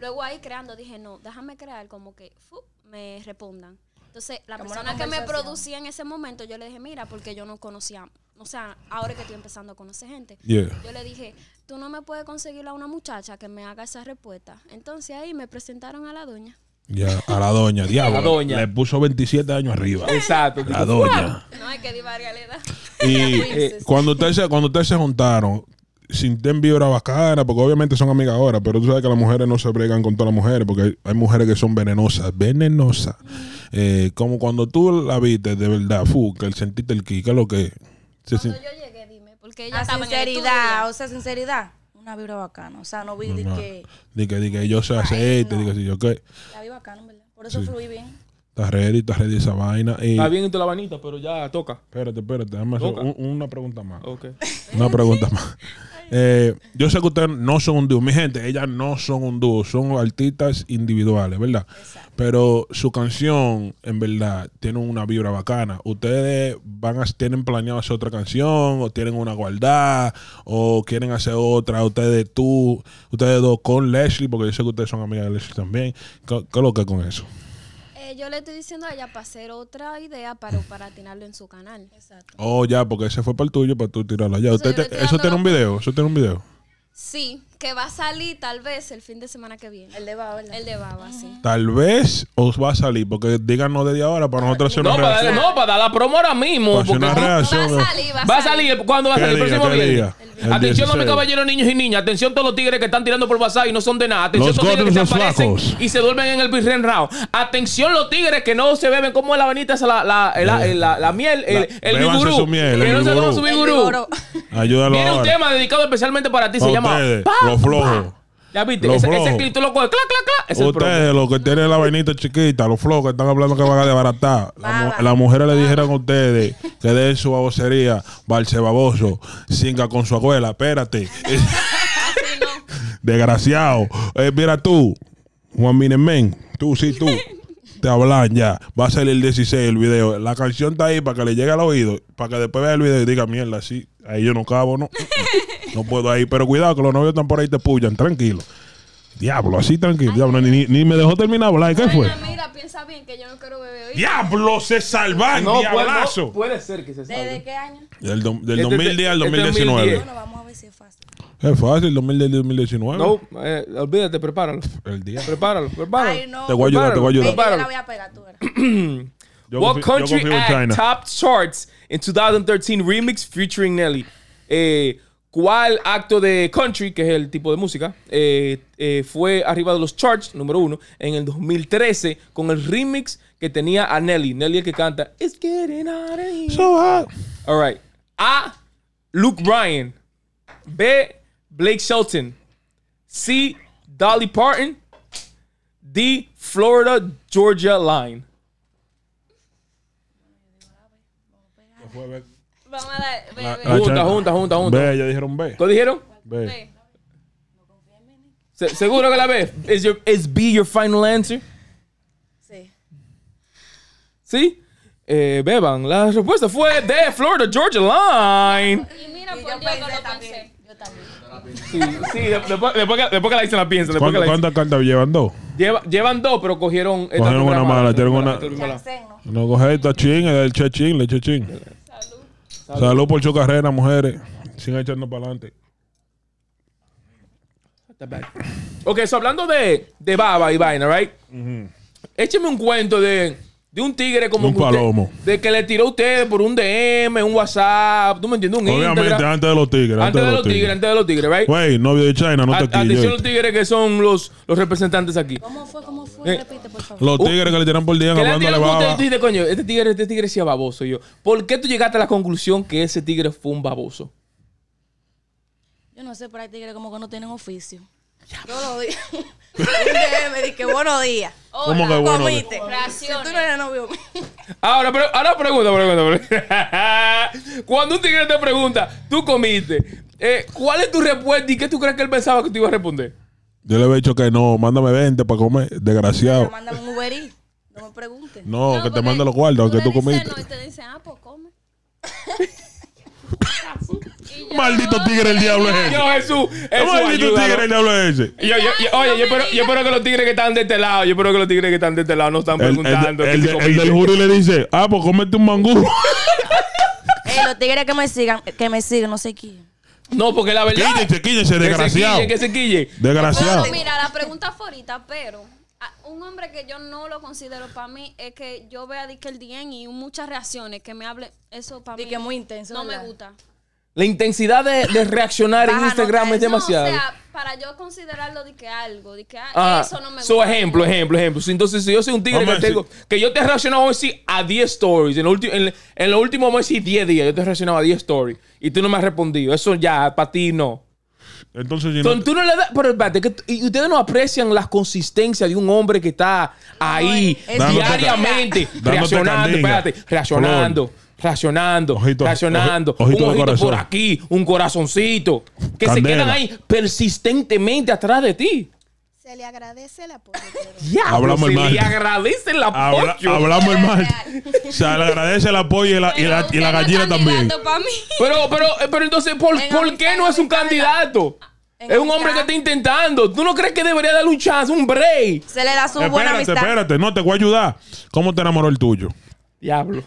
Luego ahí creando dije, no, déjame crear como que fu, me respondan. Entonces, la persona que me producía en ese momento, yo le dije, mira, porque yo no conocía, o sea, ahora que estoy empezando a conocer gente, yo le dije, tú no me puedes conseguir a una muchacha que me haga esa respuesta. Entonces ahí me presentaron a la doña. Ya, a la doña, diablo. La doña. Le puso 27 años arriba. Exacto. La doña. No hay que divagar la edad. Y eh, cuando, ustedes, cuando ustedes se juntaron, sin vibra bacana, porque obviamente son amigas ahora, pero tú sabes que las mujeres no se bregan con todas las mujeres, porque hay, mujeres que son venenosas, venenosas. Eh, como cuando tú la viste de verdad, fu, que el ki el es lo que... cuando yo llegué, dime, porque ella estaba sinceridad, en o sea, sinceridad una vibra bacana. O sea, no vi Ni de que. Ni que, yo sea aceite, no. que si yo qué. La vi bacana, ¿verdad? Por eso fluí bien. está ready, estás ready esa vaina. Está bien entre la pero ya toca. Espérate, espérate, déjame una pregunta más. Okay. una pregunta más. Eh, yo sé que ustedes no son un dúo, mi gente, ellas no son un dúo, son artistas individuales, ¿verdad? Pero su canción, en verdad, tiene una vibra bacana. Ustedes van a, tienen planeado hacer otra canción, o tienen una guardada, o quieren hacer otra, ustedes tú, ustedes dos con Leslie, porque yo sé que ustedes son amigas de Leslie también. ¿Qué, qué lo que con eso? Eh, yo le estoy diciendo a ella para hacer otra idea para, para tirarlo en su canal. Exacto. Oh, ya, porque ese fue para el tuyo, para tú tirarlo allá. eso tiene un video, eso tiene un video. Sí, que va a salir tal vez el fin de semana que viene. El de Baba, El de Baba, sí. Tal vez os va a salir, porque díganos desde ahora para nosotros hacer una no, para no, para dar la promo ahora mismo. Va a salir, va a salir. Va a salir, va a salir? El próximo video día? Atención a mis caballeros, niños y niñas. Atención a todos los tigres que están tirando por WhatsApp y no son de nada. Atención Los a todos los tigres que se y se duermen en el birren Rao Atención los tigres que no se beben como la vainita, la, eh, la, la- miel, el, La- el no se su Ayúdalo Viene un tema dedicado especialmente para ti, se llama los flojos. ¿Ya viste? ese, lo clac, clac, Ustedes, los que tienen la vainita chiquita, los flojos que están hablando que van a desbaratar. Las mujeres le dijeron a ustedes que de su babosería, Barce baboso, singa con su abuela, espérate. Ah, Desgraciado. Eh, mira tú, Juan Minemen, tú sí, tú. Te hablan ya. Va a salir el 16 el video. La canción está ahí para que le llegue al oído, para que después vea el video y diga mierda, sí. Ahí yo no cabo, no. No puedo ahí. Pero cuidado, que los novios están por ahí te puyan. Tranquilo. Diablo, así tranquilo. diablo, ni, ni, me dejó terminar hablar. ¿Qué fue? Mira, piensa bien que yo no quiero beber hoy. ¡Diablo, se salvan! No, diablazo. Puede, ser que se salve. ¿Desde qué año? Del, 2010 este al 2019. Este vamos a ver si es fácil. Es fácil, 2019. No, eh, olvídate, prepáralo. El día. Prepáralo, prepáralo. Te voy a ayudar, te voy a ayudar. Yo voy a pegar, tú What country has top charts in 2013 remix featuring Nelly. Eh, ¿Cuál acto de country, que es el tipo de música, eh, eh, fue arriba de los charts, número uno, en el 2013 con el remix que tenía a Nelly? Nelly el que canta It's getting out of here. So hot. All right. A. Luke Bryan. B. Blake Shelton. C. Dolly Parton. D. Florida Georgia Line. Vamos a dar. B, la, junta, junta, junta, junta. B, ya dijeron B. ¿Tú dijeron? B. Se, ¿Seguro que la B? ¿Es your, is B your final answer? Sí. ¿Sí? Eh, beban, la respuesta fue de Florida Georgia Line. Y mira, y yo, Dios lo también. Yo también. Sí, sí, después, después, que, después que la hice la piensa. ¿Cuántas cartas llevan dos? Lleva, llevan dos, pero cogieron. Cogieron una mala, dieron una. mala. no coge esta ching, el chachín, el chachín. Salud, por su carrera, mujeres. Sin echarnos para adelante. Ok, so hablando de, de baba y vaina, right? Écheme un cuento de de un tigre como un palomo. Usted, de que le tiró a usted por un DM, un WhatsApp, ¿tú me entiendes? Un Obviamente, antes de los tigres. Antes, de, los tigres, antes de los tigres, ¿right? Güey, novio de China, no te te Antes Atención los tigres que son los, los representantes aquí. ¿Cómo fue? ¿Cómo fue? Eh, Repite, por favor. Los tigres que le tiran por día hablando le baba. Usted, coño, este tigre, este tigre sí baboso. Yo, ¿por qué tú llegaste a la conclusión que ese tigre fue un baboso? Yo no sé, pero hay tigres como que no tienen oficio. Todos los días. me dije, buenos días. ¿Cómo que bueno? Comiste. novio Ahora, pero, ahora pregunta, pregunta, pregunta. Cuando un tigre te pregunta, tú comiste, eh, ¿cuál es tu respuesta y qué tú crees que él pensaba que te iba a responder? Yo le había dicho que no, mándame 20 para comer, desgraciado. mándame un no me preguntes. No, que te mande los guardas, que tú, comiste. No, y te dicen, ah, pues come. Maldito tigre el diablo es ese. ¡Dios Jesús. Maldito tigre el diablo es ese. Yo, yo, oye, yo espero, yo espero que los tigres que están de este lado, yo espero que los tigres que están de este lado no están preguntando. El, del jury le dice, ah, pues cómete un mangú. Eh, los tigres que me sigan, que me sigan, no sé quién. No, porque la verdad. desgraciado. Que se quille, que se quille. Desgraciado. mira, la pregunta forita pero un hombre que yo no lo considero para mí es que yo vea que el D.N. y muchas reacciones que me hable eso para mí. que muy intenso. No me gusta. La intensidad de, reaccionar en Instagram es eh, demasiado. o sea, para yo considerarlo de que algo, de que algo, ah, ah, eso no me gusta. Su ejemplo, ejemplo, ejemplo. Entonces, si yo soy un tigre que tengo, que yo te he reaccionado hoy sí a 10 stories, en, lo en, en los últimos meses 10 días, yo te he reaccionado a 10 stories y tú no me has respondido. Eso ya, para ti no. Entonces, Entonces no... tú no le das. Pero espérate, que y ustedes no aprecian la consistencia de un hombre que está ahí diariamente, reaccionando, espérate, reaccionando reaccionando, ojito, ojito, un corazón. por aquí, un corazoncito, que se quedan ahí persistentemente atrás de ti. Se le agradece el apoyo. Ya, pues, hablamos se le agradece el apoyo. hablamos el mal. O le agradece el apoyo y la, gallina también. Pero, pero, eh, pero entonces, ¿por, qué no es un candidato? Es un hombre que está intentando. ¿Tú no crees que debería darle un chance, un break? Se le da su espérate, buena Espérate, espérate. No, te voy a ayudar. ¿Cómo te enamoró el tuyo? Diablo.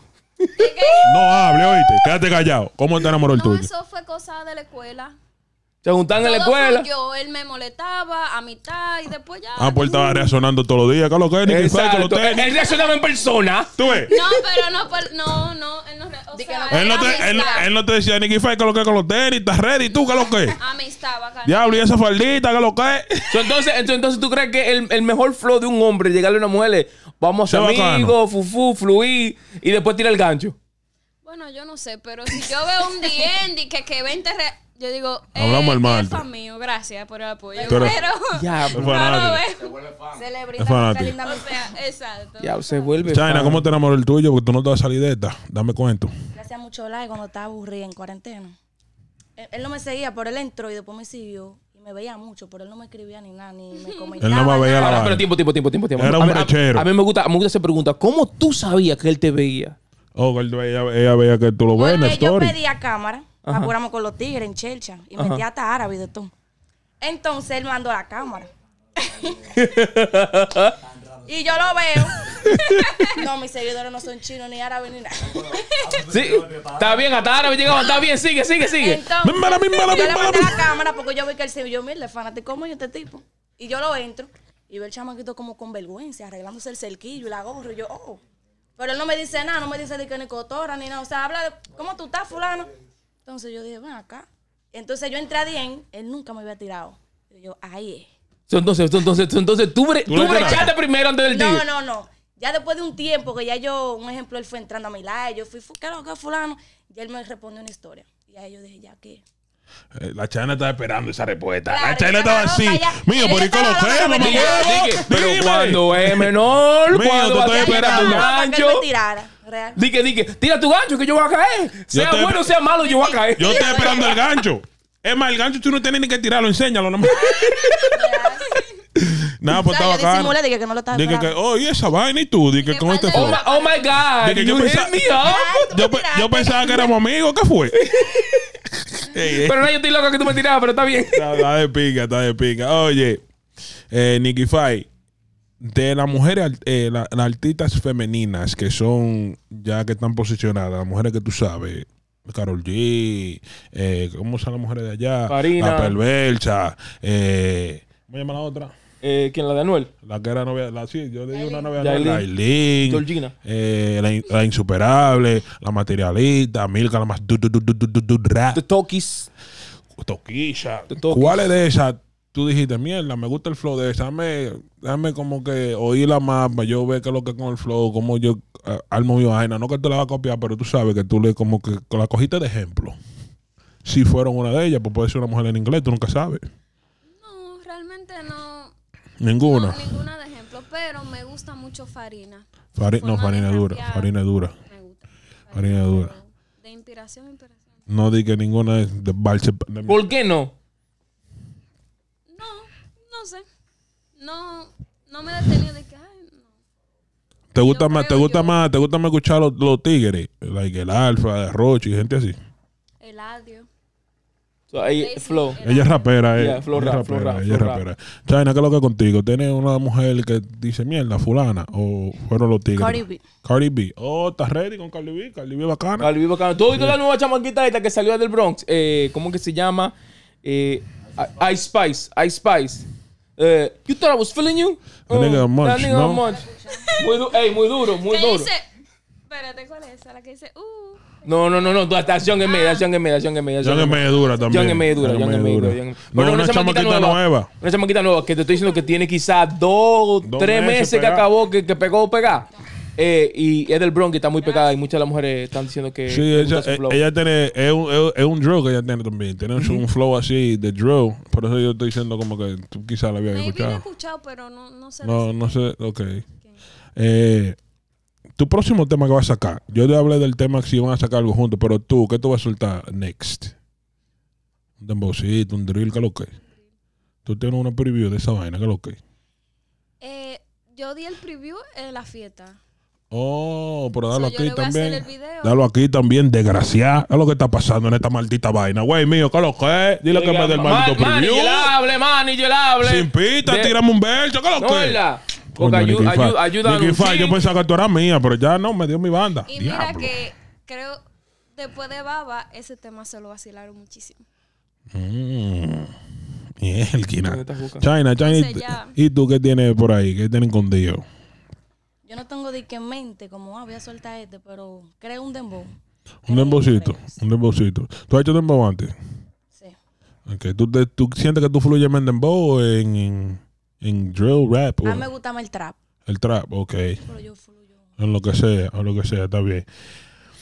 No hable, oíste. Quédate callado. ¿Cómo te enamoró el tuyo? Eso fue cosa de la escuela. Se juntan en la escuela. Yo, él me molestaba a mitad y después ya. Ah, pues estaba reaccionando todos los días. ¿Qué lo que es? Ni que lo tenis. Él reaccionaba en persona. ¿Tú ves? No, pero no, no, no. Él no, o sea, él, no te, él, él no te decía, Nicky Fay, ¿qué lo que es con los tenis? ¿Estás ready? ¿Tú qué lo que es? Amistad, bacán Diablo, y esa faldita, ¿qué lo que es? Entonces, entonces, ¿tú crees que el, el mejor flow de un hombre llegarle a una mujer es, vamos amigo, amigos, fufu, fluir y después tira el gancho. Bueno, yo no sé, pero si yo veo un D&D que, que 20 re yo digo, es hablamos eh, mío, gracias por el apoyo. Pero, ya, no lo Se vuelve fan. o sea, exacto. Ya, se vuelve China, ¿cómo te enamoró el tuyo? Porque tú no te vas a salir de esta. Dame cuento. Gracias mucho Lai, cuando estaba aburrida en cuarentena. Él, él, no me seguía, por él entró y después me siguió me veía mucho, pero él no me escribía ni nada, ni me comentaba. Él no me veía nada. Ah, pero tiempo, tiempo, tiempo, tiempo. Era un a, a- mí me gusta, me gusta esa pregunta. ¿Cómo tú sabías que él te veía? Oh, ella, veía que tú lo ves en yo pedía cámara, Ajá. apuramos con los tigres en Chelcha y metí hasta árabe de todo. Entonces él mandó la cámara. Y yo lo veo. no, mis seguidores no son chinos, ni árabes, ni nada. Sí, está bien, hasta me está bien, sigue, sigue, sigue. Entonces, yo le mandé la cámara porque yo vi que él se yo, mire, fanático, ¿cómo yo este tipo? Y yo lo entro y veo el chamaquito como con vergüenza, arreglándose el cerquillo y la gorra. Y yo, oh. Pero él no me dice nada, no me dice de que ni cotorra ni nada. O sea, habla de cómo tú estás, fulano. Entonces yo dije, ven acá. Entonces yo entré a él nunca me había tirado. Y yo, ahí es. Entonces, entonces, entonces tú, bre, tú, brechaste primero antes del día No, no, no. Ya después de un tiempo que ya yo, un ejemplo, él fue entrando a mi live, yo fui, ¿qué lo que fulano? Y él me respondió una historia. Y ahí yo dije, ¿ya qué? Eh, la chana estaba esperando esa respuesta. la chana estaba así. Mío, por ahí con los tres, no me Pero cuando es menor, Mío, cuando tú estás esperando un gancho. Dije, dije, tira tu gancho que yo voy a caer. Sea bueno bueno, sea malo, yo voy a caer. Yo estoy esperando el gancho. Es más, el gancho tú no tienes ni que tirarlo, enséñalo nomás. Nada, pues estaba acá. que no lo que, esa vaina y tú. Dije, ¿cómo con Oh my, God. yo, pensaba, que éramos amigos. ¿Qué fue? pero no, yo estoy loco que tú me tirabas, pero está bien. Está, de pica, está de pica. Oye, eh, Nicky Fai de las mujeres, eh, las artistas femeninas que son ya que están posicionadas, las mujeres que tú sabes, Carol G, eh, ¿cómo son las mujeres de allá? La perversa, eh, ¿cómo se llama la otra? Eh, ¿Quién? ¿La de Anuel? La que era novia. La, sí, yo le di una novia a Anuel. Eh, la, Insuperable. La Materialista. Milka, la más. The Tokis. Tokisha ¿Cuál es de esas? Tú dijiste, mierda, me gusta el flow de esa. Dame, dame como que oírla más mapa yo ver que es lo que con el flow, cómo yo uh, armo mi vaina. No que tú la vas a copiar, pero tú sabes que tú le como que la cogiste de ejemplo. Si fueron una de ellas, pues puede ser una mujer en inglés, tú nunca sabes. No, realmente no Ninguna. ninguna de ejemplo, pero me gusta mucho farina. no, farina dura, farina dura. Me Farina, dura. De inspiración, inspiración. No dije ninguna es de Balche. ¿Por qué no? No, no sé. No, no me detenía de que, ¿Te gusta, más, te, gusta más, ¿Te gusta más escuchar los, los tigres? Like el Alfa, y gente así. El Adio flow. Ella es rapera, eh. flow ella, rapera, es rapera. Rap. China, ¿qué es lo que contigo? Tiene una mujer que dice mierda, fulana, o fueron los tigres. Cardi B. Cardi B. Oh, ¿estás ready con Cardi B? Cardi B bacana. Cardi B bacana. ¿Tú viste la nueva chamanquita esta que salió del Bronx? Eh, ¿Cómo que se llama? Eh, Ice Spice. Ice Spice. Eh, you thought I was feeling you? nigga uh, no? Muy, muy duro, muy duro. Espérate, ¿cuál es esa? La que dice, uh. No, no, no, no. Dación en media acción en medio, acción en medio. John en medio dura también. John en medio dura, John en dura. No, una chamaquita nueva. Una chamaquita nueva que te estoy diciendo que tiene quizás dos, tres meses que acabó, que pegó o Eh, y es del Bronx y está muy pegada y muchas de las mujeres están diciendo que. Sí, eh, ella, tiene. Es un, es un, drill que ella tiene también. Tiene un flow así de draw. Por eso yo estoy diciendo como que tú quizás la habías escuchado. escuchado, pero no, no sé. No, no sé. Ok. okay. Eh, tu próximo tema que vas a sacar. Yo te hablé del tema que si van a sacar algo juntos, pero tú, ¿qué tú vas a soltar next? Un dembocito, un drill, ¿qué es lo que? Tú tienes una preview de esa vaina, ¿qué es lo que? Eh, yo di el preview en la fiesta. Oh, pero dalo aquí también. Dalo aquí también, desgraciado. Es lo que está pasando en esta maldita vaina. Güey mío, ¿qué es lo que es? Dile que me dé el maldito preview. le hable, le hable. Sin pita, de... un verso, ¿qué es lo que porque ayuda a Fire, yo pensaba que tú eras mía, pero ya no, me dio mi banda. Y mira que creo, después de Baba, ese tema se lo vacilaron muchísimo. Mm. el China, China. China. ¿Y tú qué tienes por ahí? ¿Qué tienes con Dios? Yo no tengo de qué mente, como ah, voy a soltar este, pero creo un dembow. Un dembocito, un dembocito. ¿Tú has hecho dembow antes? Sí. ¿Tú, sientes que tú fluyes en dembow o en- en drill rap. A mí me gusta más el trap. El trap, ok. En lo que sea, en lo que sea, está bien.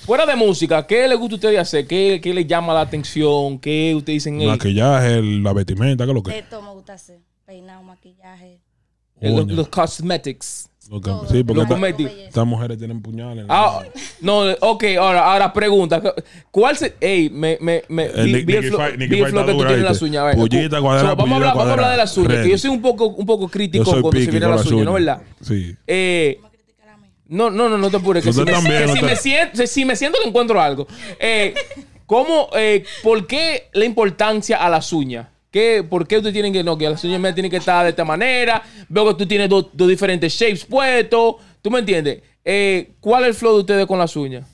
Fuera de música, ¿qué le gusta a ustedes hacer? ¿Qué, ¿Qué le llama la atención? ¿Qué ustedes dicen? El maquillaje, la vestimenta, ¿qué es lo que? Esto me gusta hacer. Peinado, maquillaje. Eh, los cosmetics estas mujeres tienen puñales. Ah, no, ok, ahora, ahora pregunta. ¿Cuál se. Ey, me. me, que tú las uñas. vamos, a hablar, de las uñas, que yo soy un poco, un poco crítico cuando se viene a las uñas, ¿no es verdad? Sí. Eh, no, no, no, no te apures. Que, si, me, siento, si me siento, le encuentro algo. Eh, ¿Cómo, eh, por qué la importancia a las uñas? ¿Qué, ¿Por qué ustedes tienen que no? Que las uñas mías tienen que estar de esta manera. Veo que tú tienes dos, diferentes shapes puestos. ¿Tú me entiendes? Eh, ¿Cuál es el flow de ustedes con las uñas?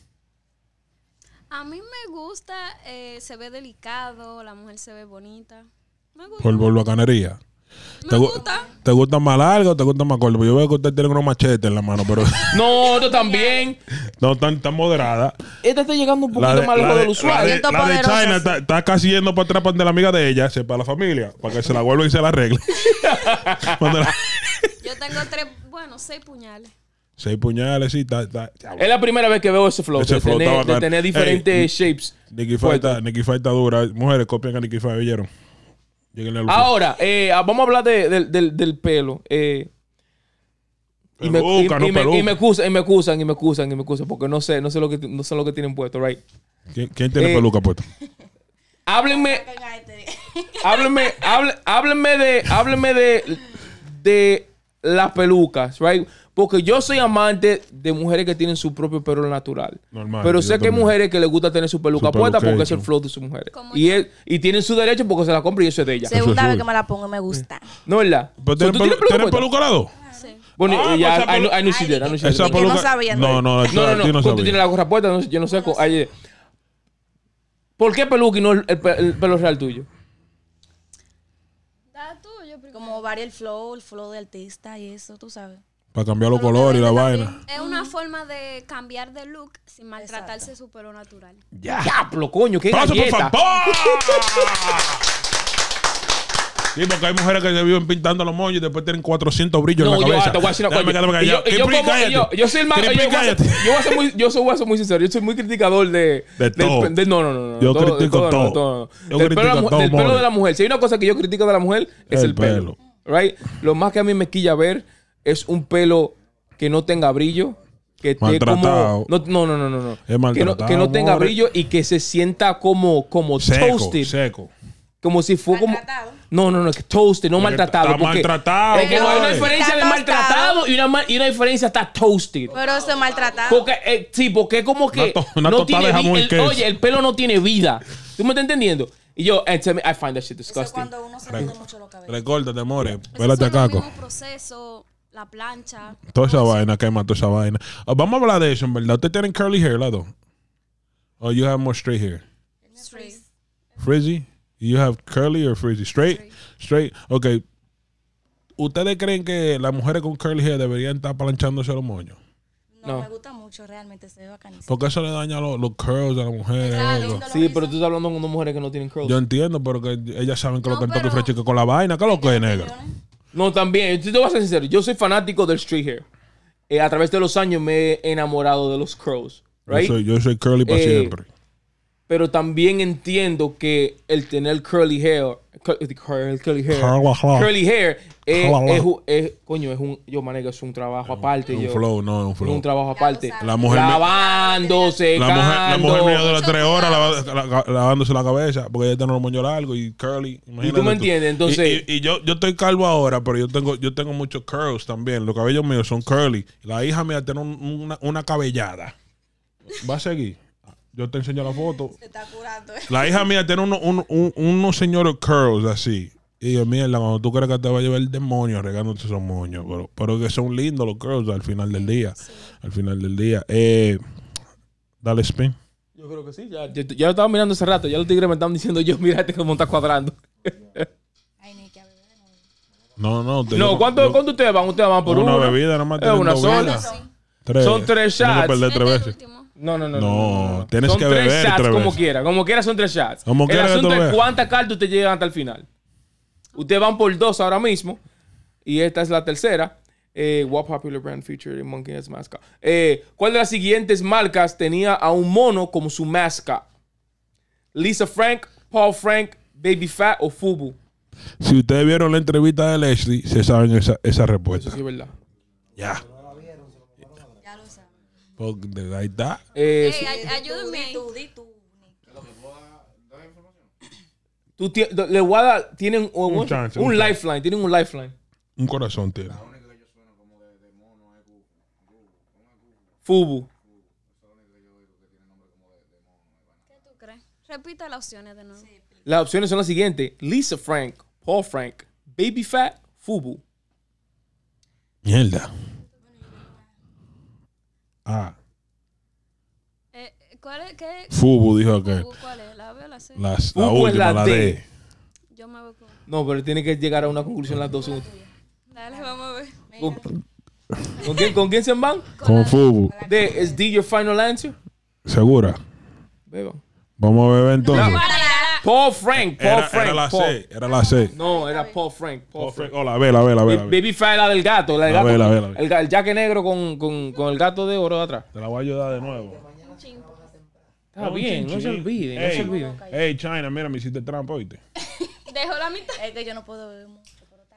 A mí me gusta, eh, se ve delicado, la mujer se ve bonita. Me gusta. ¿Te, gusta. ¿Te gusta más largo o te gusta más corto? Yo veo que usted tiene unos machetes en la mano, pero. no, tú también. No, tan, tan moderada. Esta está llegando un poquito más lejos del usuario. La de, la de China está, está, casi yendo para atrás para de la amiga de ella, para la familia, para que se la vuelva y se la arregle. Yo tengo tres, bueno, seis puñales. Seis puñales, sí. es la primera vez que veo ese flow. de, tener, tener, diferentes shapes. Nicki está, dura. Mujeres, copian a Nicky Fight, ¿vieron? Ahora, eh, ah, vamos a hablar de, del pelo. Eh, y, me, y, no y, me, y me excusan, y me excusan, y me excusan, y me excusan, porque no sé, no sé lo que, no sé lo que tienen puesto, right? ¿Quién, tiene eh, peluca puesta? Háblenme, háblenme, háblenme, háblenme de, háblenme de, de las pelucas, right? Porque yo soy amante de mujeres que tienen su propio pelo natural. Normal, pero sé que hay mujeres que les gusta tener su peluca puesta porque es el flow de sus mujeres. Y, tienen su derecho porque se la compra y eso es de ella. Segunda vez que me la pongo me gusta. Eh, ¿No verdad? ¿Pero ¿Tú tienes peluca lado? Sí. Bueno, ah, ya, pues no hay, no no, no No no, No, no, no. no, no, Tú tienes la gorra puesta, yo no sé. Eh. ¿Por qué peluca y no el, pelo real tuyo? Da tuyo. Como varía el flow, el flow de artista y eso, tú sabes. Para cambiar los colores y la vaina. Es una forma de cambiar de look sin maltratarse su pelo natural. Ya, ¡Diablo, coño! ¡Qué ¡Paso, por favor! Sí, porque hay mujeres que se viven pintando los moños y después tienen 400 brillos en la cabeza. Yo, te voy a decir una cosa. yo, yo, soy el más... Yo, voy a muy, yo soy, muy sincero. Yo soy muy criticador de... De todo. no, no, no. Yo critico todo. El pelo de la mujer. Si hay una cosa que yo critico de la mujer, es el, pelo. Right? Lo más que a mí me quilla ver es un pelo que no tenga brillo, que esté como no no no no no, que, no tenga brillo y que se sienta como como seco, toasted. seco como si fue maltratado. como no no no que toasted no maltratado porque maltratado no hay una pues. diferencia de maltratado y una, y una diferencia está toasted pero eso es maltratado eh, sí porque es como que no tiene vida oye el pelo no tiene vida tú me estás entendiendo y yo, eh, I find that shit disgusting. Eso cuando uno se mucho acá. Es un proceso la plancha. Toda esa vaina, quema toda esa vaina. Ah, vamos a hablar de eso, verdad. Ustedes tienen curly hair, lado. ¿O you have more straight hair? Straight. Frizzy? You have curly or frizzy? Straight? Straight. Okay. Ok. ¿Ustedes creen que las mujeres con curly hair deberían estar planchándose los moños? No, me gusta mucho realmente, se ve bacanísimo. Porque eso le daña los, curls a las mujeres. sí, pero tú estás hablando con dos mujeres que no tienen curls. Yo entiendo, pero que ellas saben que lo que toque que con la vaina, es lo que es negro. No, también. Yo te a ser Yo soy fanático del street hair. Eh, a través de los años me he enamorado de los crows. Right? Yo, soy, curly para eh, siempre. Pero también entiendo que el tener curly hair eh, curly, hair. Es, coño, es un. Yo, manejo, es un trabajo aparte. Un, flow, no, un flow. un trabajo aparte. La mujer. Lavándose. La mujer, la mujer me las tres horas lavándose la cabeza porque ella tiene un moño largo y curly. Y tú me entiendes, entonces. Y, yo, yo estoy calvo ahora, pero yo tengo, yo tengo muchos curls también. Los cabellos míos son curly. La hija mía tiene una, una cabellada. Va a seguir. Yo te enseño la foto. Se está curando. Eh. La hija mía tiene unos señores curls así. Y yo, mierda, cuando tú crees que te va a llevar el demonio regándote esos moños. Pero, pero que son lindos los curls al final del día. Al final del día. Eh, dale spin. Yo creo que sí. Ya, ya, lo estaba mirando hace rato. Ya los tigres me estaban diciendo yo, mira este cómo está cuadrando. No, no. no, ¿cuánto, ¿cuánto ustedes van? Ustedes van por una. Una bebida, nomás. Es una sola. Son tres shots. tres este veces. No, no, no. No, tienes que beber. shots como quiera. Como quiera son tres shots. Como el asunto es cuánta cartas te llega hasta el final. Ustedes van por dos ahora mismo. Y esta es la tercera. Eh, what popular brand featured in Monkey mascot? Eh, ¿Cuál de las siguientes marcas tenía a un mono como su mascot? Lisa Frank, Paul Frank, Baby Fat o Fubu. Si ustedes vieron la entrevista de Leslie, se saben esa, respuesta. sí es verdad. Ya. Ahí está. ayúdame. le voy a tienen un, lifeline, tienen un lifeline. Un corazón Fubu. ¿Qué tú crees? Repita las opciones de nuevo. Las opciones son las siguientes: Lisa Frank, Paul Frank, Baby Fat, Fubu. Mierda. Ah. Eh, ¿Cuál es? ¿Qué? Fubu dijo Fubu, que. ¿Cuál es? ¿La B o la C? Las, la es última, la la D. D. Yo me voy con. No, pero tiene que llegar a una conclusión las dos juntas. Dale, vamos a ver. ¿Con, ¿Con, quién, ¿Con quién se van? Con, con Fubu. D, ¿Es D your final answer? ¿Segura? Beba. Vamos a beber entonces. No, Paul Frank, Paul Frank. Era la C, era la C. No, era Paul Frank. Paul, Paul Frank. hola, oh, la ve, la ve, la Baby del gato. La, del gato El, jaque negro con, con, con, el gato de oro de atrás. Te la voy a ayudar de nuevo. Está bien, no se olviden, no se olviden. Hey, China, mira, me hiciste trampa, oíste. Dejo la mitad. Es que yo no puedo ver mucho.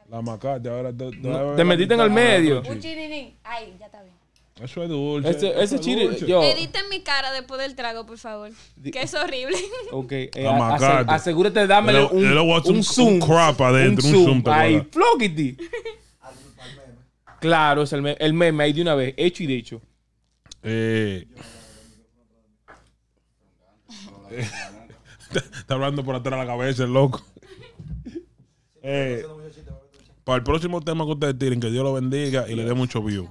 La macate, ahora te, te, te metiste en el medio. Un Ay, ya está bien. Eso es dulce. ese chile. mi cara después del trago, por favor. Que es horrible. Ok. Eh, asegúrate de un, zoom. Un crap adentro. Un zoom. Un claro, es el meme, ahí de una vez. Hecho y dicho. Eh. Está hablando por atrás de la cabeza, el loco. Eh, para el próximo tema que ustedes tiren, que Dios lo bendiga y le dé mucho view.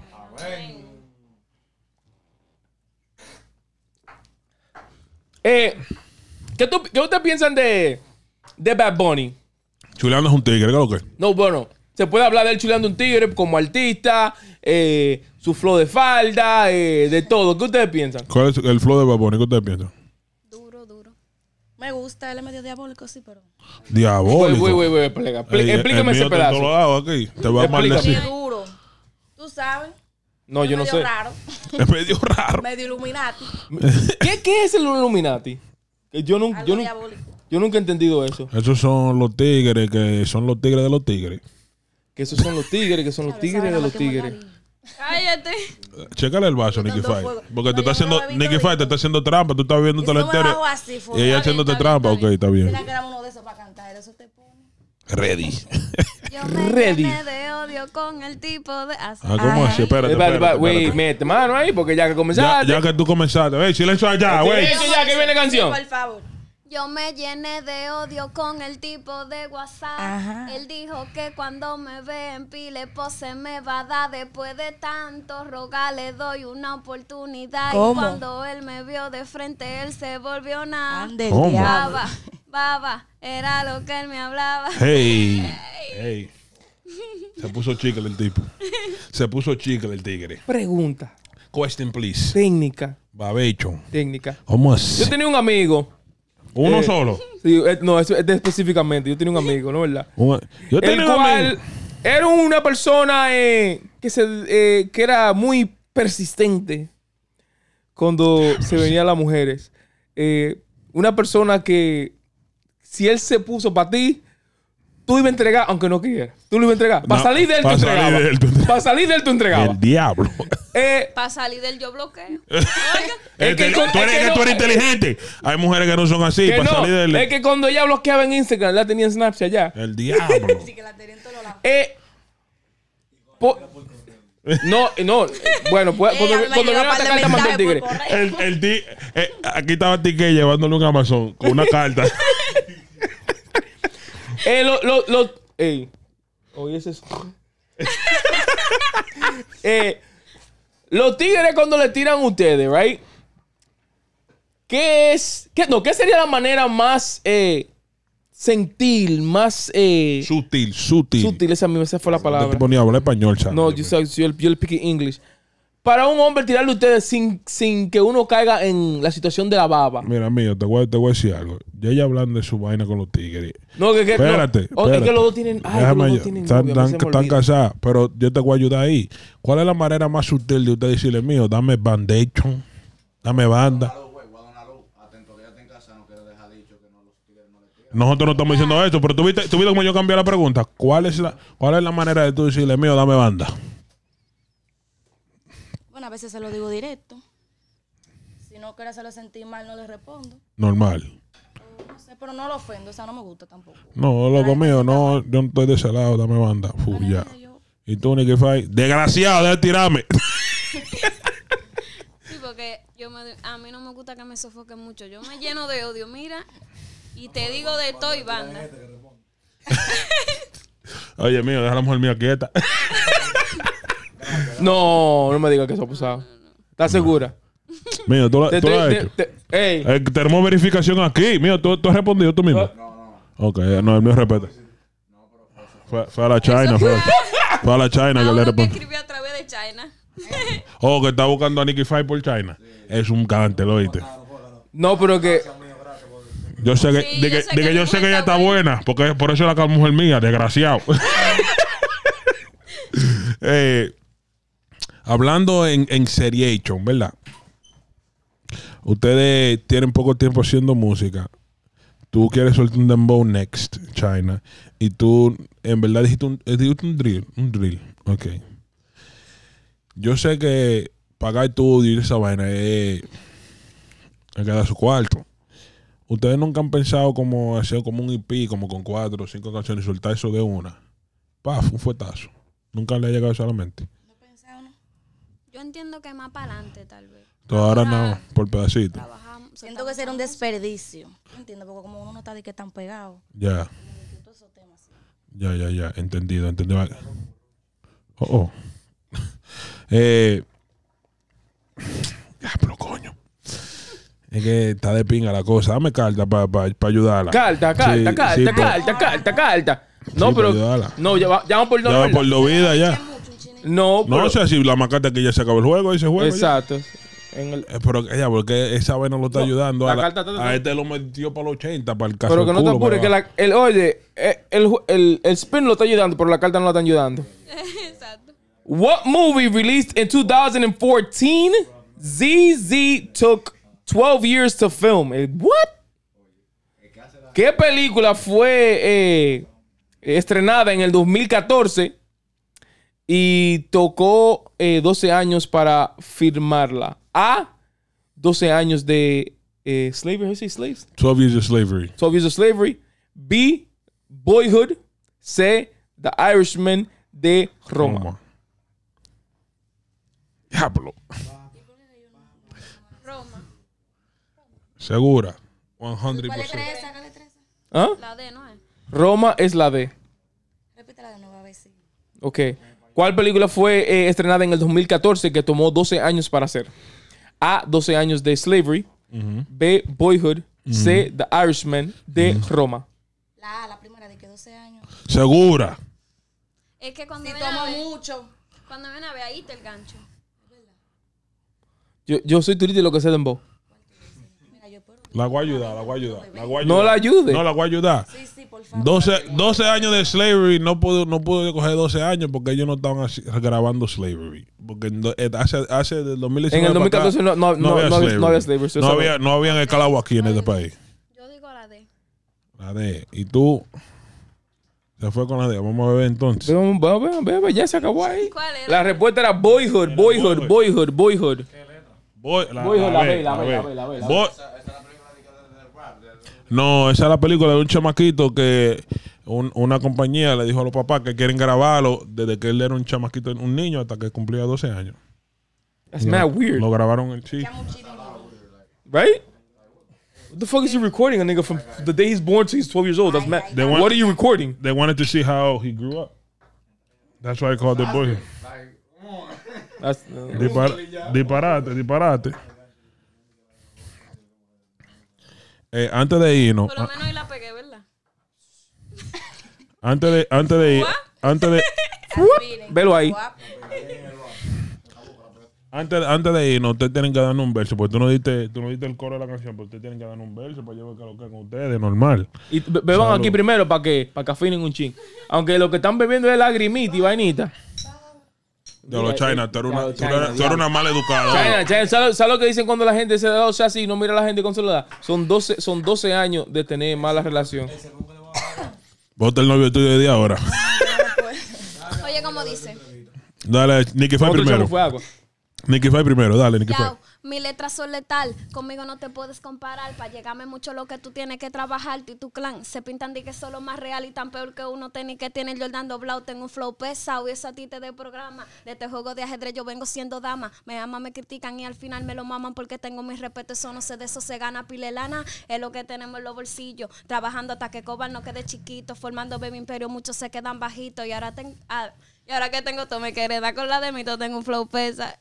Eh, ¿qué, tú, ¿Qué ustedes piensan de, de Bad Bunny? Chulando es un tigre, ¿qué No, bueno, se puede hablar de él chulando un tigre como artista, eh, su flow de falda, eh, de todo. ¿Qué ustedes piensan? ¿Cuál es el flow de Bad Bunny? ¿Qué ustedes piensan? Duro, duro. Me gusta, él es medio diabólico, sí, pero... Diabólico. Güey, ese pedazo. Te, lo hago aquí. te duro. Tú sabes. No, yo no sé. Es medio raro. medio Illuminati. ¿Qué, ¿Qué, es el Illuminati? Yo nunca, yo, yo nunca he entendido eso. Esos son los tigres que son los tigres de los tigres. Que esos son los tigres, que son los tigres de los tigres. Cállate. Chécale el vaso, Nicky Fire. Porque te está haciendo. Nicky Fire te está haciendo trampa. Tú estás viendo todo el Y ella haciéndote trampa. Ok, está bien. Mira que uno de esos para cantar. Eso te pone. Ready. Yo me de llené odio con el tipo de Ah, ¿cómo así? Eh, espérate, espérate, espérate. Güey, mete mano ahí porque ya que comenzaste. Ya, que tú comenzaste. Wey, silencio allá, este güey. Silencio ya que viene canción. Por favor. Yo me llené de odio con el tipo de WhatsApp. Él dijo que cuando me ve en pile, se me va a dar. Después de tanto rogar, le doy una oportunidad. Y cuando él me vio de frente, él se volvió nada. Baba, baba, era lo que él me hablaba. Hey. Eh, se puso chicle el tipo. Se puso chicle el tigre. Pregunta. Question, please. Técnica. Babecho. Técnica. ¿Cómo Yo tenía un amigo. ¿Uno eh, solo? Eh, no, específicamente. Yo tenía un amigo, ¿no verdad? yo tenía un amigo. Era una persona eh, que, se, que era muy persistente cuando se venía las mujeres. una persona que si él se puso para ti, Tú ibas a entregar aunque no quieras. Tú lo ibas a entregar. Para salir del él, entregado. tú entregabas. Para salir del él, tú entregabas. El diablo. Eh, Para salir del yo bloqueo. es que, tú eres, tú eres eh, inteligente. Hay mujeres que no son así. Para salir de Es que cuando ella bloqueaba en Instagram, la tenía en Snapchat ya. El diablo. Así que la tenía en todos lados. Eh, no, no. Bueno, pues, cuando, eh, cuando vino esta carta mandó el tigre. El, aquí estaba Tigre llevándole un Amazon con una carta. Eh, lo, lo, lo, ey. ese eh, los tigres cuando le tiran a ustedes, right? ¿Qué es? Qué, no, ¿qué sería la manera más eh, sentil, más... Eh, sutil, sutil. Sutil, esa, misma, esa fue la palabra. No te ponía a hablar español, chaval. No, yo, soy, yo, el para un hombre tirarle a ustedes sin, sin que uno caiga en la situación de la baba. Mira, mío, te voy, te voy a decir algo. Ya ella hablando de su vaina con los tigres. No, que, espérate, no. Oh, espérate. que los dos tienen. Déjame, están, casados, pero yo te voy a ayudar ahí. ¿Cuál es la manera más sutil de usted decirle, mío, dame bandecho, dame banda? Nosotros no estamos diciendo esto, pero tú viste, cómo yo cambié la pregunta. ¿Cuál es la, cuál es la manera de tú decirle, mío, dame banda? a veces se lo digo directo. Si no quiere hacerlo sentir mal, no le respondo. Normal. No sé, pero no lo ofendo, o sea, no me gusta tampoco. No, lo mío, no, yo no estoy de ese lado, dame banda. Uf, Y tú, ni que Fai, desgraciado, de tirarme. sí, porque yo a mí no me gusta que me sofoquen mucho. Yo me lleno de odio, mira, y te digo de todo y banda. Oye, mío, deja a la mujer mía quieta. No, no me digas que eso ha pasado. ¿Estás segura? Mira, tú la, has hecho. Eh, verificación aquí. Mío, tú, tú has respondido tú mismo. No, no. Ok, eh, no, el mío respeta. No, pero fue, fue a la China. Fue, fue, a la China que ah, le respondió. escribió a través de China. oh, que está buscando a Nicky Five por China. es un cante, lo oíste. No, pero que. Yo sé que, de que, yo sé de que, yo sé que ella está buena, porque por eso es la mujer mía, desgraciado. eh, hablando en, en hecho ¿verdad? Ustedes tienen poco tiempo haciendo música. Tú quieres soltar un dembow next, China. Y tú, en verdad, dijiste un, eh, drill. Un drill. Ok. Yo sé que pagar estudio y esa vaina es. Hay que su cuarto. Ustedes nunca han pensado como hacer como un EP, como con cuatro o cinco canciones y soltar eso de una. Paf, un fuetazo. Nunca le ha llegado a mente. Yo entiendo que más para adelante, tal vez. Todavía no, por pedacito. Siento que será un desperdicio. Entiendo, porque como uno no está de que están pegados. Ya. Ya, ya, ya. Entendido, entendido. Oh, oh. eh. Ya, pero coño. Es que está de pinga la cosa. Dame carta para pa, ayudarla. Carta, carta, carta, carta, carta, carta, No, pero. No, ya, va, por dos. Ya por lo vida ya. No, pero... No, o sea, si la macata que ya se acabó el juego, dice juego. Exacto. En el... Eh, pero ella, porque esa vez no lo está ayudando. a, este lo metió para los 80, para el caso. Pero que no te apures, que la, el, oye, eh, el, el, el, spin lo está ayudando, pero la carta no la está ayudando. Exacto. What movie released in 2014 ZZ took 12 years to film? What? ¿Qué película fue eh, estrenada en el 2014 y tocó eh, 12 años para firmarla. A 12 años de eh, slavery, ¿sí? Slaves? 12 years of slavery. 12 years of slavery. B, Boyhood. C, The Irishman de Roma. Roma. Diablo. Roma. Segura. 100%. ¿Cuál es Sácale tres. ¿Ah? La D, ¿no es? Roma es la D. Repítela de nuevo a ver si. Ok. ¿Cuál película fue eh, estrenada en el 2014 que tomó 12 años para hacer? A. 12 años de Slavery. B. Boyhood. C. The Irishman. de Roma. La, la primera de que 12 años. Segura. Es que cuando toma mucho. Cuando ven a ver ahí está el gancho. Yo, yo soy turista y lo que sé de en la voy a ayudar, la voy a ayudar. La voy a ayudar. No la ayude. No la voy a ayudar. Sí, sí, por favor. 12, 12 años de slavery, no pude, no pude coger 12 años porque ellos no estaban grabando slavery. Porque eh, hace, hace del 2019. En el 2014 no, no, no, había no, slavery. No había, slavery, no, había, no habían escalado aquí en este país. Yo digo la D. La D. ¿Y tú? Se fue con la D. Vamos a beber entonces. Vamos a beber, ya se acabó ahí. ¿Cuál era? La respuesta era boyhood, boyhood, boyhood, boyhood. boyhood. Boy, la, boyhood, la, la, la B, la La B, la B, la B no, esa es la película de un chamaquito que una compañía le dijo a los papás que quieren grabarlo desde que él era un chamaquito, un niño, hasta que cumplía 12 años. That's mad weird. Lo grabaron el chico. Right? What the fuck is he recording a nigga from the day he's born to he's 12 years old? That's mad. They want, what are you recording? They wanted to see how he grew up. That's why I called the boy. That's, uh, disparate, disparate. Eh, antes de irnos. Por lo menos ahí la pegué, ¿verdad? Antes de, antes de ir. Antes de. Velo ahí. Antes, antes de irnos, ustedes tienen que darnos un verso. Porque tú no diste, tú no el coro de la canción, pero ustedes tienen que darnos un verso para llevar a lo que con ustedes, normal. Y beban aquí primero para que, para que afinen un ching. Aunque lo que están bebiendo es lagrimita y vainita. De los eh, China, tú eres una, una mal educada. China, China, ¿sabes, lo que dicen cuando la gente se da o sea, así no mira a la gente con celular? Son 12, son 12 años de tener mala relación. Vota el novio tuyo de día ahora. Oye, cómo dice. Dale, Nicky fue primero. Nicky primero, dale, Nicky Mi letra son letal, conmigo no te puedes comparar. Para llegarme mucho lo que tú tienes que trabajar, y tu clan se pintan de que son más real y tan peor que uno tenis que tiene el Jordan doblado. Tengo un flow pesado y eso a ti te de programa. De este juego de ajedrez yo vengo siendo dama. Me aman, me critican y al final me lo maman porque tengo mi respeto. Eso no sé de eso se gana pilelana. Es lo que tenemos en los bolsillos. Trabajando hasta que coban no quede chiquito. Formando baby imperio, muchos se quedan bajitos. Y ahora tengo. Ah, y ahora que tengo me que heredar con la de mito, tengo un flow pesa.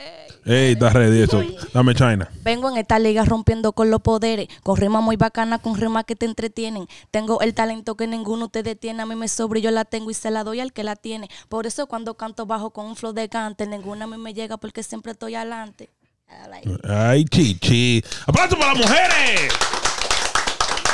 Ey, está ready eso. Dame China. Vengo en esta liga rompiendo con los poderes, con rimas muy bacanas, con rimas que te entretienen. Tengo el talento que ninguno te detiene, a mí me sobra y yo la tengo y se la doy al que la tiene. Por eso cuando canto bajo con un flow de cante, ninguna a mí me llega porque siempre estoy adelante. Ay, chichi. aplauso para las mujeres!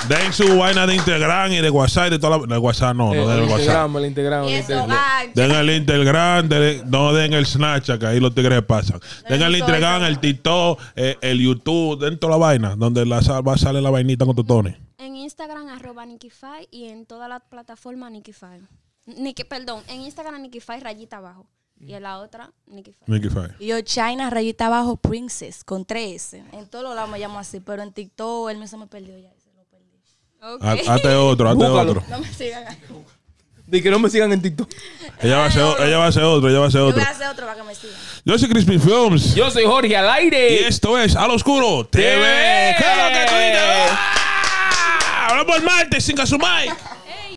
Den su vaina de Instagram y de WhatsApp y de toda la. No, de WhatsApp no, no eh, den el WhatsApp. El Instagram, el Instagram. Den el Instagram, no den el Snapchat, que ahí los tigres pasan. den el Instagram, el TikTok, eh, el YouTube, den toda la vaina, donde va a sale la vainita con totones. En Instagram, arroba Nikify y en toda la plataforma Nikify. Niki, perdón, en Instagram Nikify rayita abajo. Y en la otra, Nikify. Nikify. Y yo, China, rayita abajo, Princess, con tres s En todos los lados me llamo así, pero en TikTok él mismo me perdió ya. Okay. Hazte otro, hazte otro. No me sigan. De que no me sigan en TikTok. Ella va, a hacer, otro ella va a hacer otro, ella va a hacer Yo otro. para que me sigan. Yo soy Crispy Films. Yo soy Jorge al Y esto es Al Oscuro TV. ¡Claro que tú dices! ¡Ah! Hablamos el martes sin Kasumai.